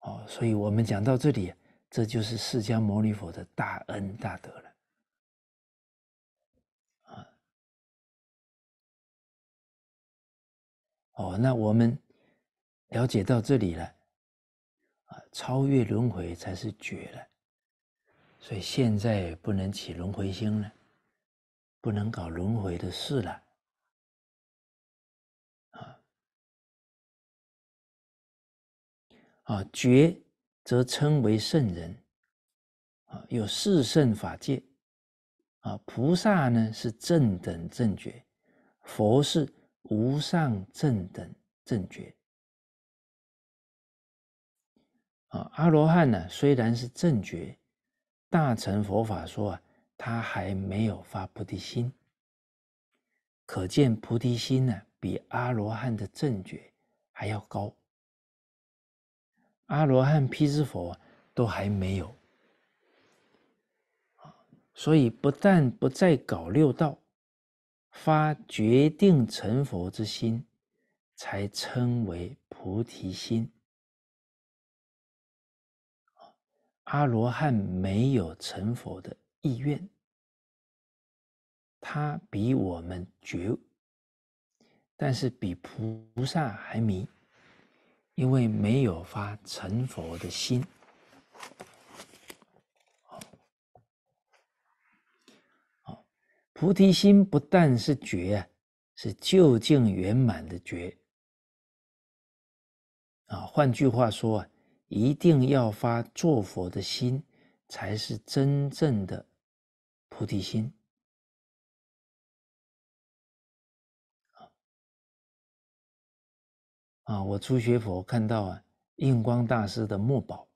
哦，所以我们讲到这里，这就是释迦牟尼佛的大恩大德了。啊，哦，那我们了解到这里了，啊，超越轮回才是绝了，所以现在不能起轮回心了，不能搞轮回的事了。啊，觉则称为圣人，啊，有四圣法界，啊，菩萨呢是正等正觉，佛是无上正等正觉，啊，阿罗汉呢虽然是正觉，大乘佛法说啊，他还没有发菩提心，可见菩提心呢比阿罗汉的正觉还要高。阿罗汉、辟支佛都还没有所以不但不再搞六道，发决定成佛之心，才称为菩提心。阿罗汉没有成佛的意愿，他比我们觉，但是比菩萨还迷。因为没有发成佛的心，菩提心不但是觉啊，是究竟圆满的觉。啊，换句话说啊，一定要发做佛的心，才是真正的菩提心。啊，我初学佛，看到啊，印光大师的墨宝，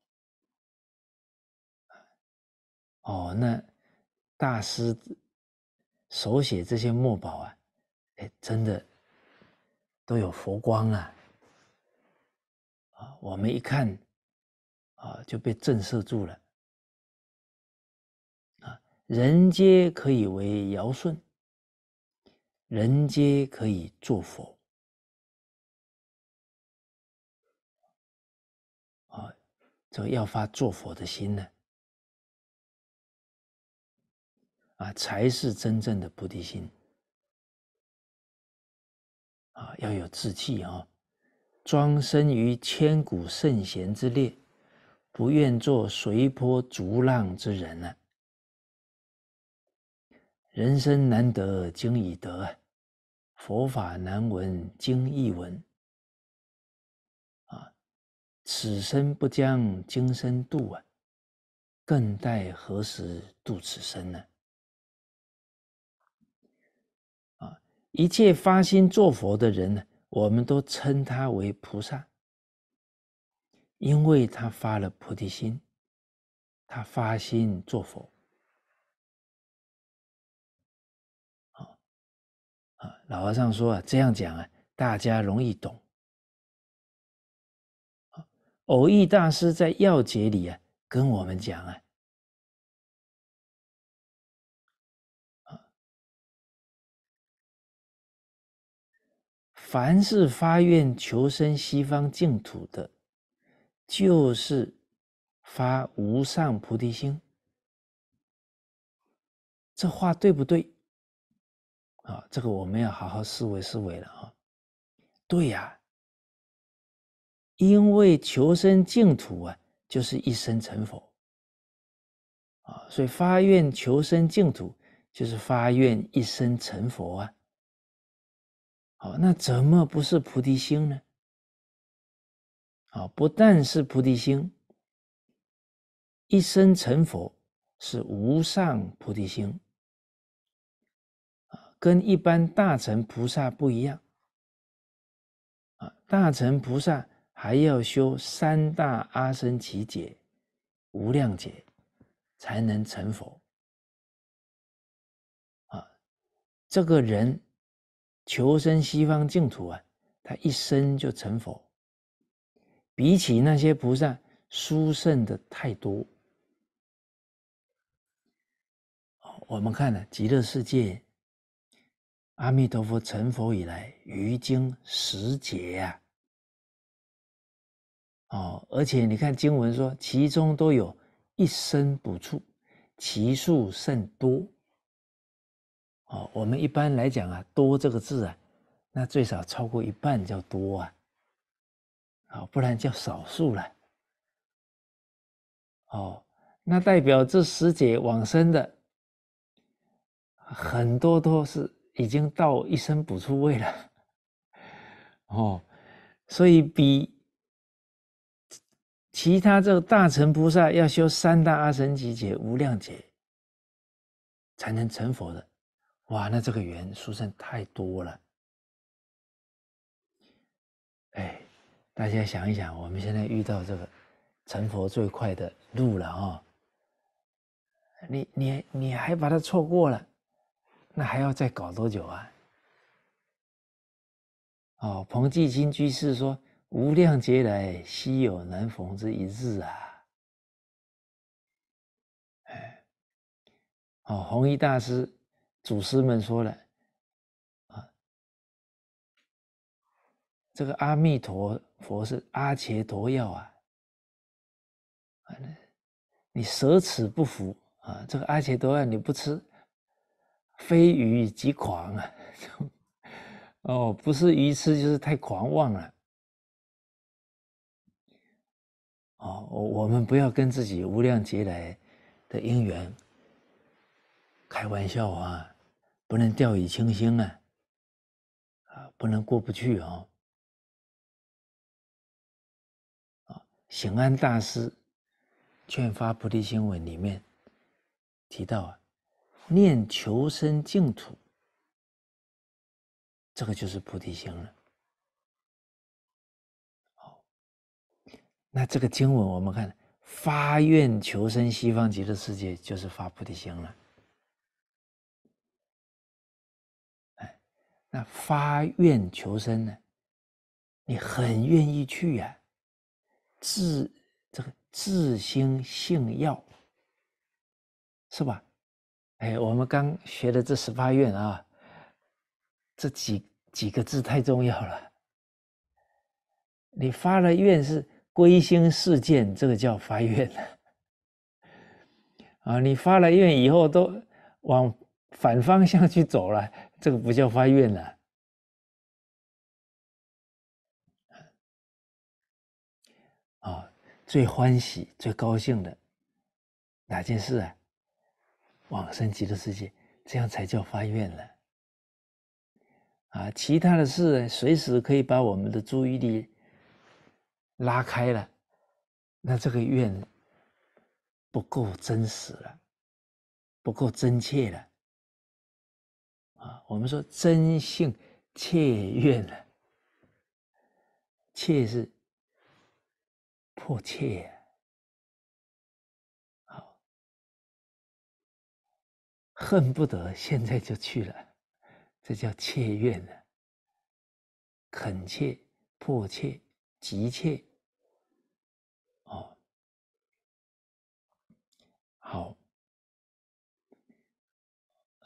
哦，那大师手写这些墨宝啊，哎，真的都有佛光啊！啊，我们一看啊，就被震慑住了。啊，人皆可以为尧舜，人皆可以做佛。要发做佛的心呢，啊，才是真正的菩提心。啊，要有志气啊，庄生于千古圣贤之列，不愿做随波逐浪之人啊。人生难得经已得啊，佛法难闻经易闻。此生不将今生渡啊，更待何时渡此生呢？啊，一切发心做佛的人呢，我们都称他为菩萨，因为他发了菩提心，他发心做佛。啊，老和尚说啊，这样讲啊，大家容易懂。偶益大师在要解里啊，跟我们讲啊，凡是发愿求生西方净土的，就是发无上菩提心。这话对不对？啊，这个我们要好好思维思维了啊。对呀。因为求生净土啊，就是一生成佛啊，所以发愿求生净土，就是发愿一生成佛啊。好，那怎么不是菩提心呢？啊，不但是菩提心，一生成佛是无上菩提心跟一般大乘菩萨不一样啊，大乘菩萨。还要修三大阿僧祇劫、无量劫，才能成佛。啊，这个人求生西方净土啊，他一生就成佛，比起那些菩萨殊胜的太多。我们看呢，极乐世界阿弥陀佛成佛以来，于经十劫啊。哦，而且你看经文说，其中都有一生不处，其数甚多。哦，我们一般来讲啊，多这个字啊，那最少超过一半叫多啊，啊，不然叫少数了。哦，那代表这十节往生的很多都是已经到一生不处位了。哦，所以比。其他这个大乘菩萨要修三大阿僧祇劫无量劫，才能成佛的，哇！那这个缘殊胜太多了。哎，大家想一想，我们现在遇到这个成佛最快的路了啊！你你你还把它错过了，那还要再搞多久啊？哦，彭际清居士说。无量劫来，稀有难逢之一日啊！哎，哦，弘一大师、祖师们说了啊，这个阿弥陀佛是阿切陀药啊，你舍此不服啊，这个阿切陀药你不吃，非愚即狂啊！哦，不是愚痴，就是太狂妄了。哦，我们不要跟自己无量劫来的因缘开玩笑啊！不能掉以轻心啊！啊，不能过不去啊！啊，行安大师《劝发菩提心文》里面提到啊，念求生净土，这个就是菩提心了。那这个经文，我们看发愿求生西方极乐世界，就是发菩提心了。哎，那发愿求生呢，你很愿意去呀，自这个自心性要，是吧？哎，我们刚学的这十八愿啊，这几几个字太重要了。你发了愿是。归心似箭，这个叫发愿 啊！你发了愿以后，都往反方向去走了，这个不叫发愿了。啊，最欢喜、最高兴的哪件事啊？往生极乐世界，这样才叫发愿了。啊，其他的事，随时可以把我们的注意力。拉开了，那这个愿不够真实了，不够真切了。啊，我们说真性切愿呢，切是迫切，啊。恨不得现在就去了，这叫切愿了，恳切、迫切、急切。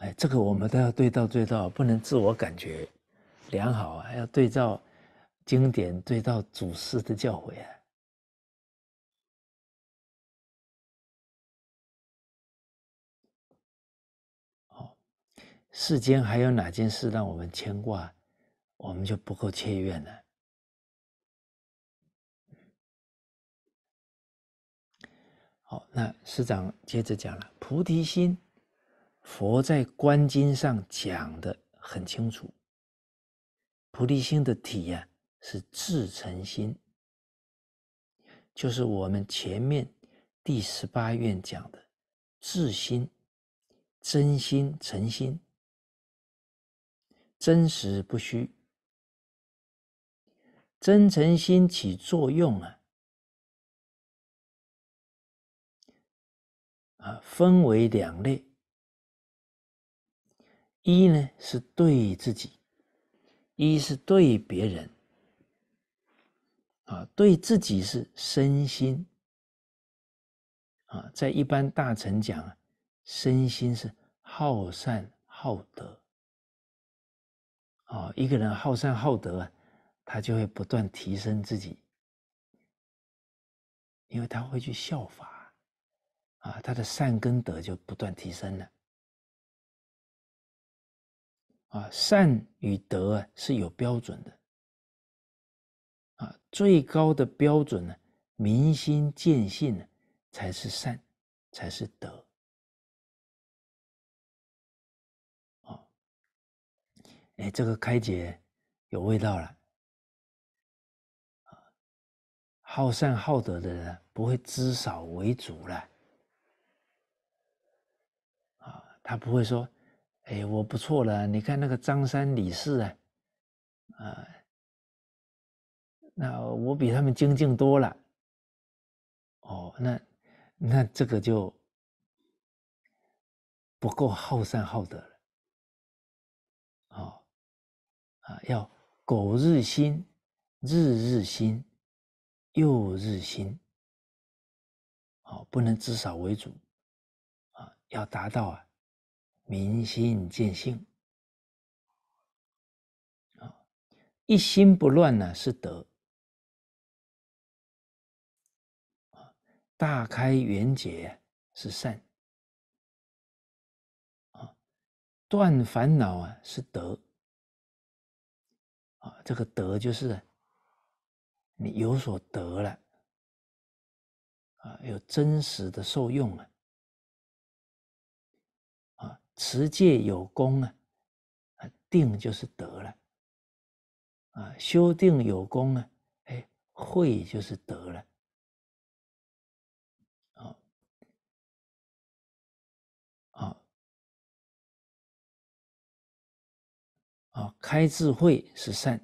哎，这个我们都要对照对照，不能自我感觉良好啊！要对照经典，对照祖师的教诲啊。好，世间还有哪件事让我们牵挂，我们就不够切愿了。好，那师长接着讲了菩提心。佛在《观经》上讲的很清楚，菩提心的体呀是至诚心，就是我们前面第十八愿讲的至心、真心、诚心，真实不虚，真诚心起作用啊，啊，分为两类。一呢是对自己，一是对别人。啊，对自己是身心。啊，在一般大臣讲，身心是好善好德。啊，一个人好善好德，啊，他就会不断提升自己，因为他会去效法，啊，他的善根德就不断提升了。啊，善与德啊是有标准的，啊，最高的标准呢，明心见性呢，才是善，才是德。啊，哎，这个开解有味道了，好善好德的人不会知少为主了，啊，他不会说。哎，我不错了，你看那个张三李四啊，啊，那我比他们精进多了。哦，那那这个就不够好善好德了。哦，啊，要苟日新，日日新，又日新。好，不能自少为主，啊，要达到啊。明心见性，啊，一心不乱呢是德，大开圆解是善，啊，断烦恼啊是德，啊，这个德就是你有所得了，啊，有真实的受用了。持戒有功啊，啊定就是德了，啊修定有功啊，哎慧就是德了，啊，啊，啊开智慧是善，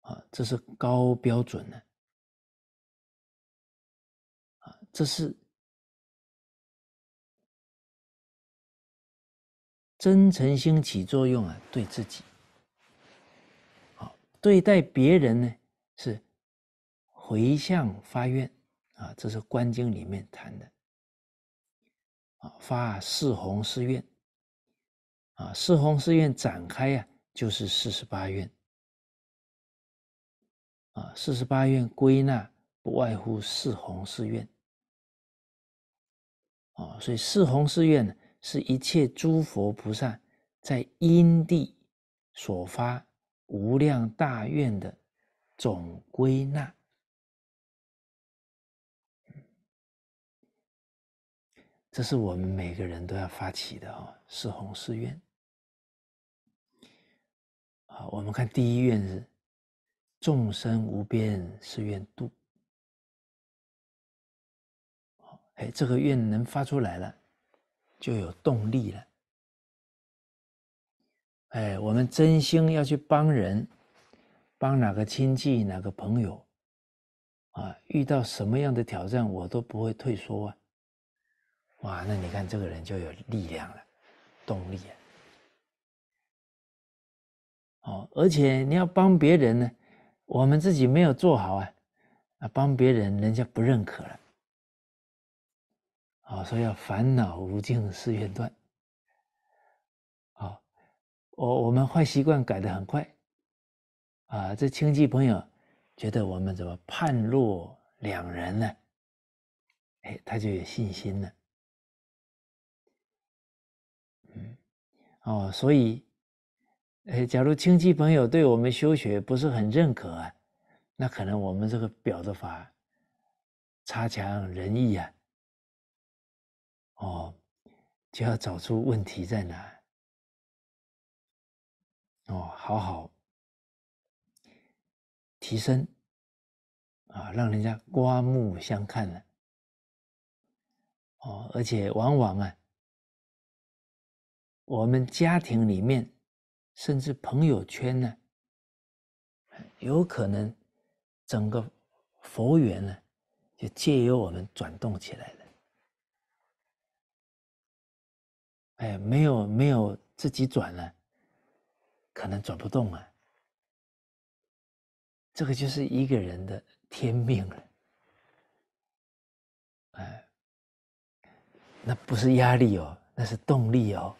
啊这是高标准的。啊这是。真诚心起作用啊，对自己好；对待别人呢，是回向发愿啊。这是《观经》里面谈的啊，发四弘誓愿啊。四弘誓愿展开呀，就是四十八愿啊。四十八愿归纳不外乎四弘誓愿啊，所以四弘誓愿。是一切诸佛菩萨在因地所发无量大愿的总归纳，这是我们每个人都要发起的哦，四弘誓愿。好，我们看第一愿是众生无边誓愿度，哎，这个愿能发出来了。就有动力了。哎，我们真心要去帮人，帮哪个亲戚、哪个朋友，啊，遇到什么样的挑战，我都不会退缩啊。哇，那你看这个人就有力量了，动力啊。哦，而且你要帮别人呢，我们自己没有做好啊，啊，帮别人人家不认可了。啊，所以要烦恼无尽，思愿断。啊，我我们坏习惯改的很快。啊，这亲戚朋友觉得我们怎么判若两人呢？哎，他就有信心了。嗯，哦，所以，哎，假如亲戚朋友对我们修学不是很认可啊，那可能我们这个表的法差强人意啊。哦，就要找出问题在哪。哦，好好提升啊，让人家刮目相看了。哦，而且往往啊，我们家庭里面，甚至朋友圈呢，有可能整个佛缘呢，就借由我们转动起来了。哎，没有没有自己转了，可能转不动啊。这个就是一个人的天命了，哎，那不是压力哦，那是动力哦。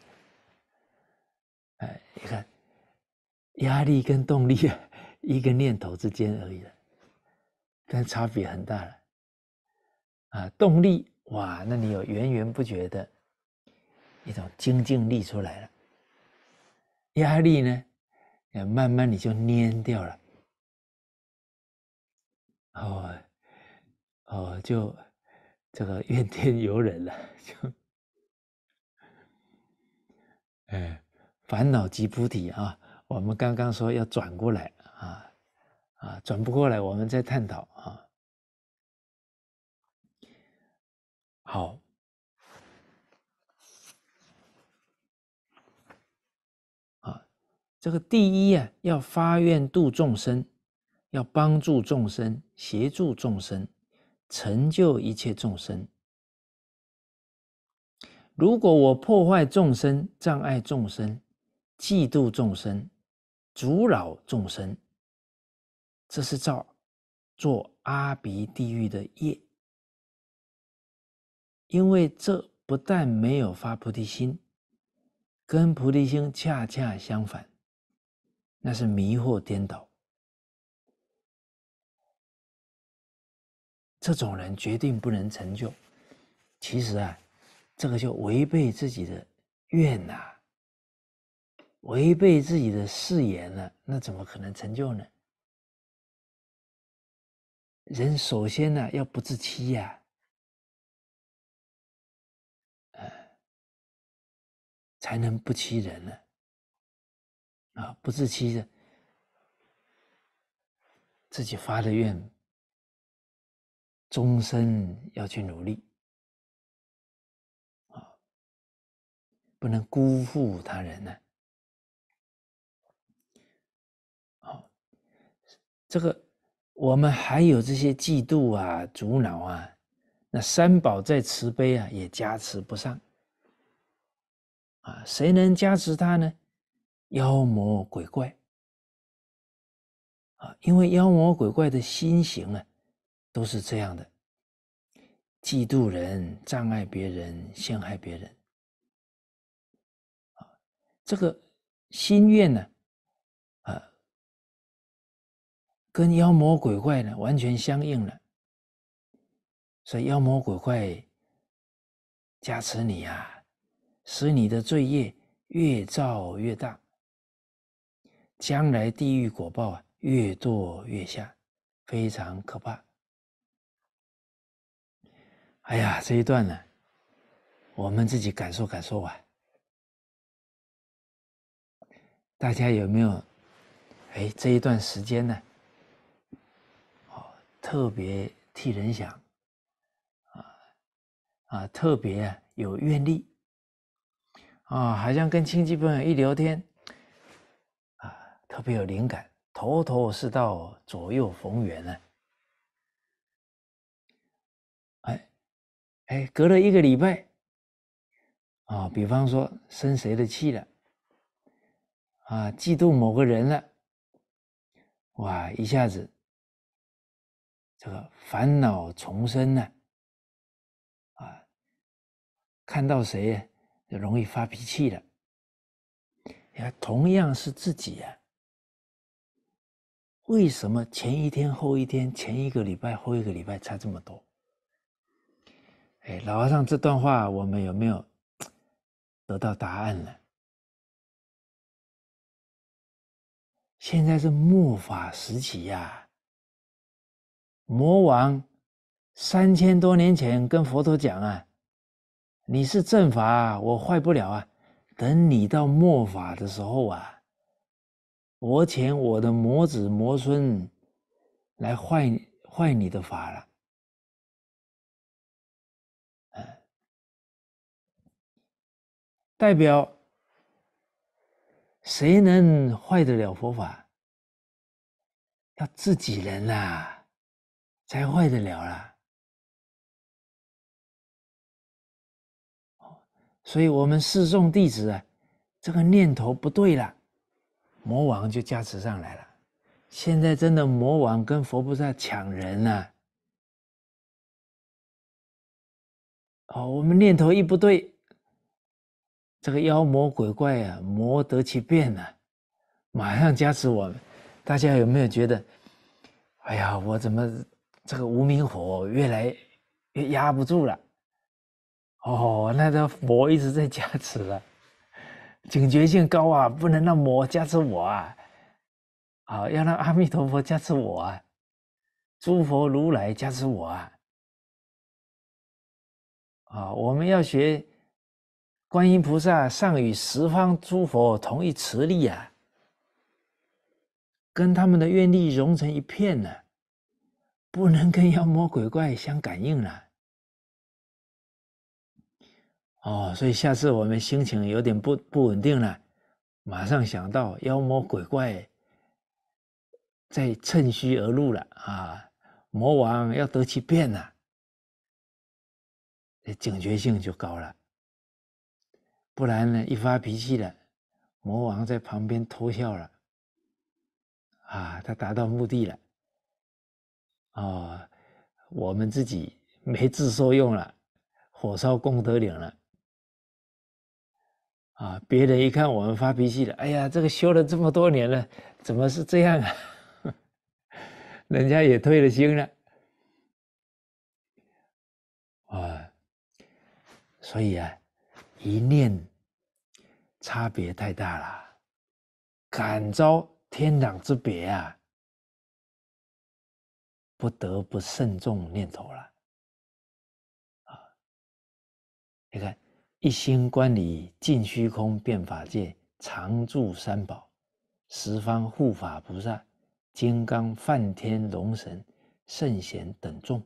哎，你看，压力跟动力 一个念头之间而已的，但差别很大了。啊，动力哇，那你有源源不绝的。一种精进力出来了，压力呢，也慢慢你就蔫掉了。哦哦，就这个怨天尤人了，就哎，烦恼即菩提啊！我们刚刚说要转过来啊啊，转不过来，我们再探讨啊。好。这个第一呀，要发愿度众生，要帮助众生，协助众生，成就一切众生。如果我破坏众生、障碍众生、嫉妒众生、阻扰众生，这是造做阿鼻地狱的业。因为这不但没有发菩提心，跟菩提心恰恰相反。那是迷惑颠倒，这种人决定不能成就。其实啊，这个就违背自己的愿呐，违背自己的誓言了，那怎么可能成就呢？人首先呢要不自欺呀，才能不欺人呢。啊，不欺的，自己发的愿，终身要去努力，啊，不能辜负他人呢。好，这个我们还有这些嫉妒啊、阻挠啊，那三宝在慈悲啊，也加持不上，啊，谁能加持他呢？妖魔鬼怪啊，因为妖魔鬼怪的心形呢，都是这样的：嫉妒人、障碍别人、陷害别人。啊，这个心愿呢，啊，跟妖魔鬼怪呢完全相应了，所以妖魔鬼怪加持你啊，使你的罪业越造越大。将来地狱果报啊，越做越下，非常可怕。哎呀，这一段呢，我们自己感受感受吧。大家有没有？哎，这一段时间呢，哦，特别替人想，啊啊，特别有愿力啊，好像跟亲戚朋友一聊天。特别有灵感，头头是道，左右逢源呢。哎，哎，隔了一个礼拜啊，比方说生谁的气了啊，嫉妒某个人了，哇，一下子这个烦恼丛生呢。啊，看到谁就容易发脾气了。也同样是自己呀。为什么前一天后一天，前一个礼拜后一个礼拜差这么多？哎，老和尚这段话，我们有没有 得到答案了？现在是末法时期呀。魔王三千多年前跟佛陀讲啊：“你是正法，我坏不了啊。等你到末法的时候啊。”我请我的魔子魔孙来坏坏你的法了，代表谁能坏得了佛法？要自己人啦才坏得了啦。哦，所以我们四众弟子啊，这个念头不对了。魔王就加持上来了，现在真的魔王跟佛菩萨抢人呢。哦，我们念头一不对，这个妖魔鬼怪啊，魔得其变呢，马上加持我们。大家有没有觉得？哎呀，我怎么这个无名火越来越压不住了？哦，那都佛一直在加持了。警觉性高啊，不能让魔加持我啊！啊，要让阿弥陀佛加持我啊，诸佛如来加持我啊！啊，我们要学观音菩萨，上与十方诸佛同一慈力啊，跟他们的愿力融成一片呢，不能跟妖魔鬼怪相感应了。哦，所以下次我们心情有点不不稳定了，马上想到妖魔鬼怪在趁虚而入了啊，魔王要得其便了，警觉性就高了。不然呢，一发脾气了，魔王在旁边偷笑了，啊，他达到目的了，啊，我们自己没自受用了，火烧功德岭了。啊！别人一看我们发脾气了，哎呀，这个修了这么多年了，怎么是这样啊？人家也退了心了，啊！所以啊，一念差别太大了，感遭天壤之别啊，不得不慎重念头了。啊，你看。一心观理，尽虚空遍法界，常住三宝，十方护法菩萨、金刚、梵天、龙神、圣贤等众。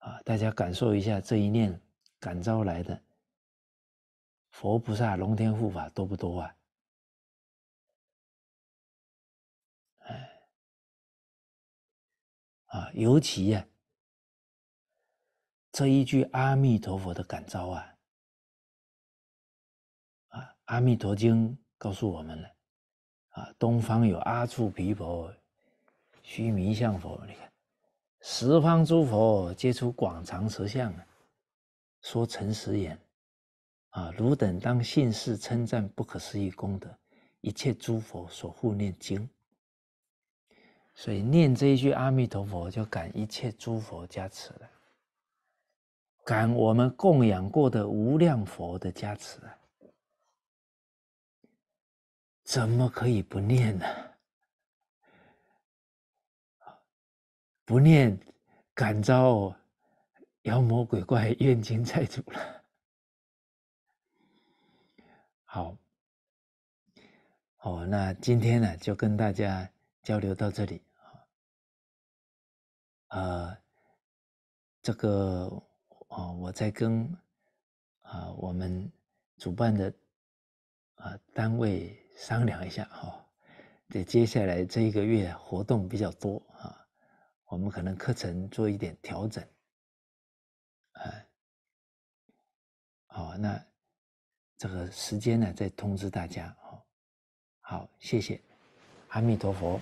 啊，大家感受一下这一念感召来的佛菩萨、龙天护法多不多啊？哎，啊，尤其呀。这一句阿弥陀佛的感召啊！啊，《阿弥陀经》告诉我们了，啊，东方有阿处毗婆，须弥相佛。你看，十方诸佛皆出广长舌相啊，说诚实言，啊，汝等当信视称赞不可思议功德，一切诸佛所护念经。所以念这一句阿弥陀佛，就感一切诸佛加持了。感我们供养过的无量佛的加持啊，怎么可以不念呢？啊，不念，感召妖魔鬼怪、怨亲债主了。好，哦，那今天呢，就跟大家交流到这里啊，呃，这个。哦，我再跟啊我们主办的啊单位商量一下哈，这接下来这一个月活动比较多啊，我们可能课程做一点调整，啊，好，那这个时间呢再通知大家哦，好，谢谢，阿弥陀佛。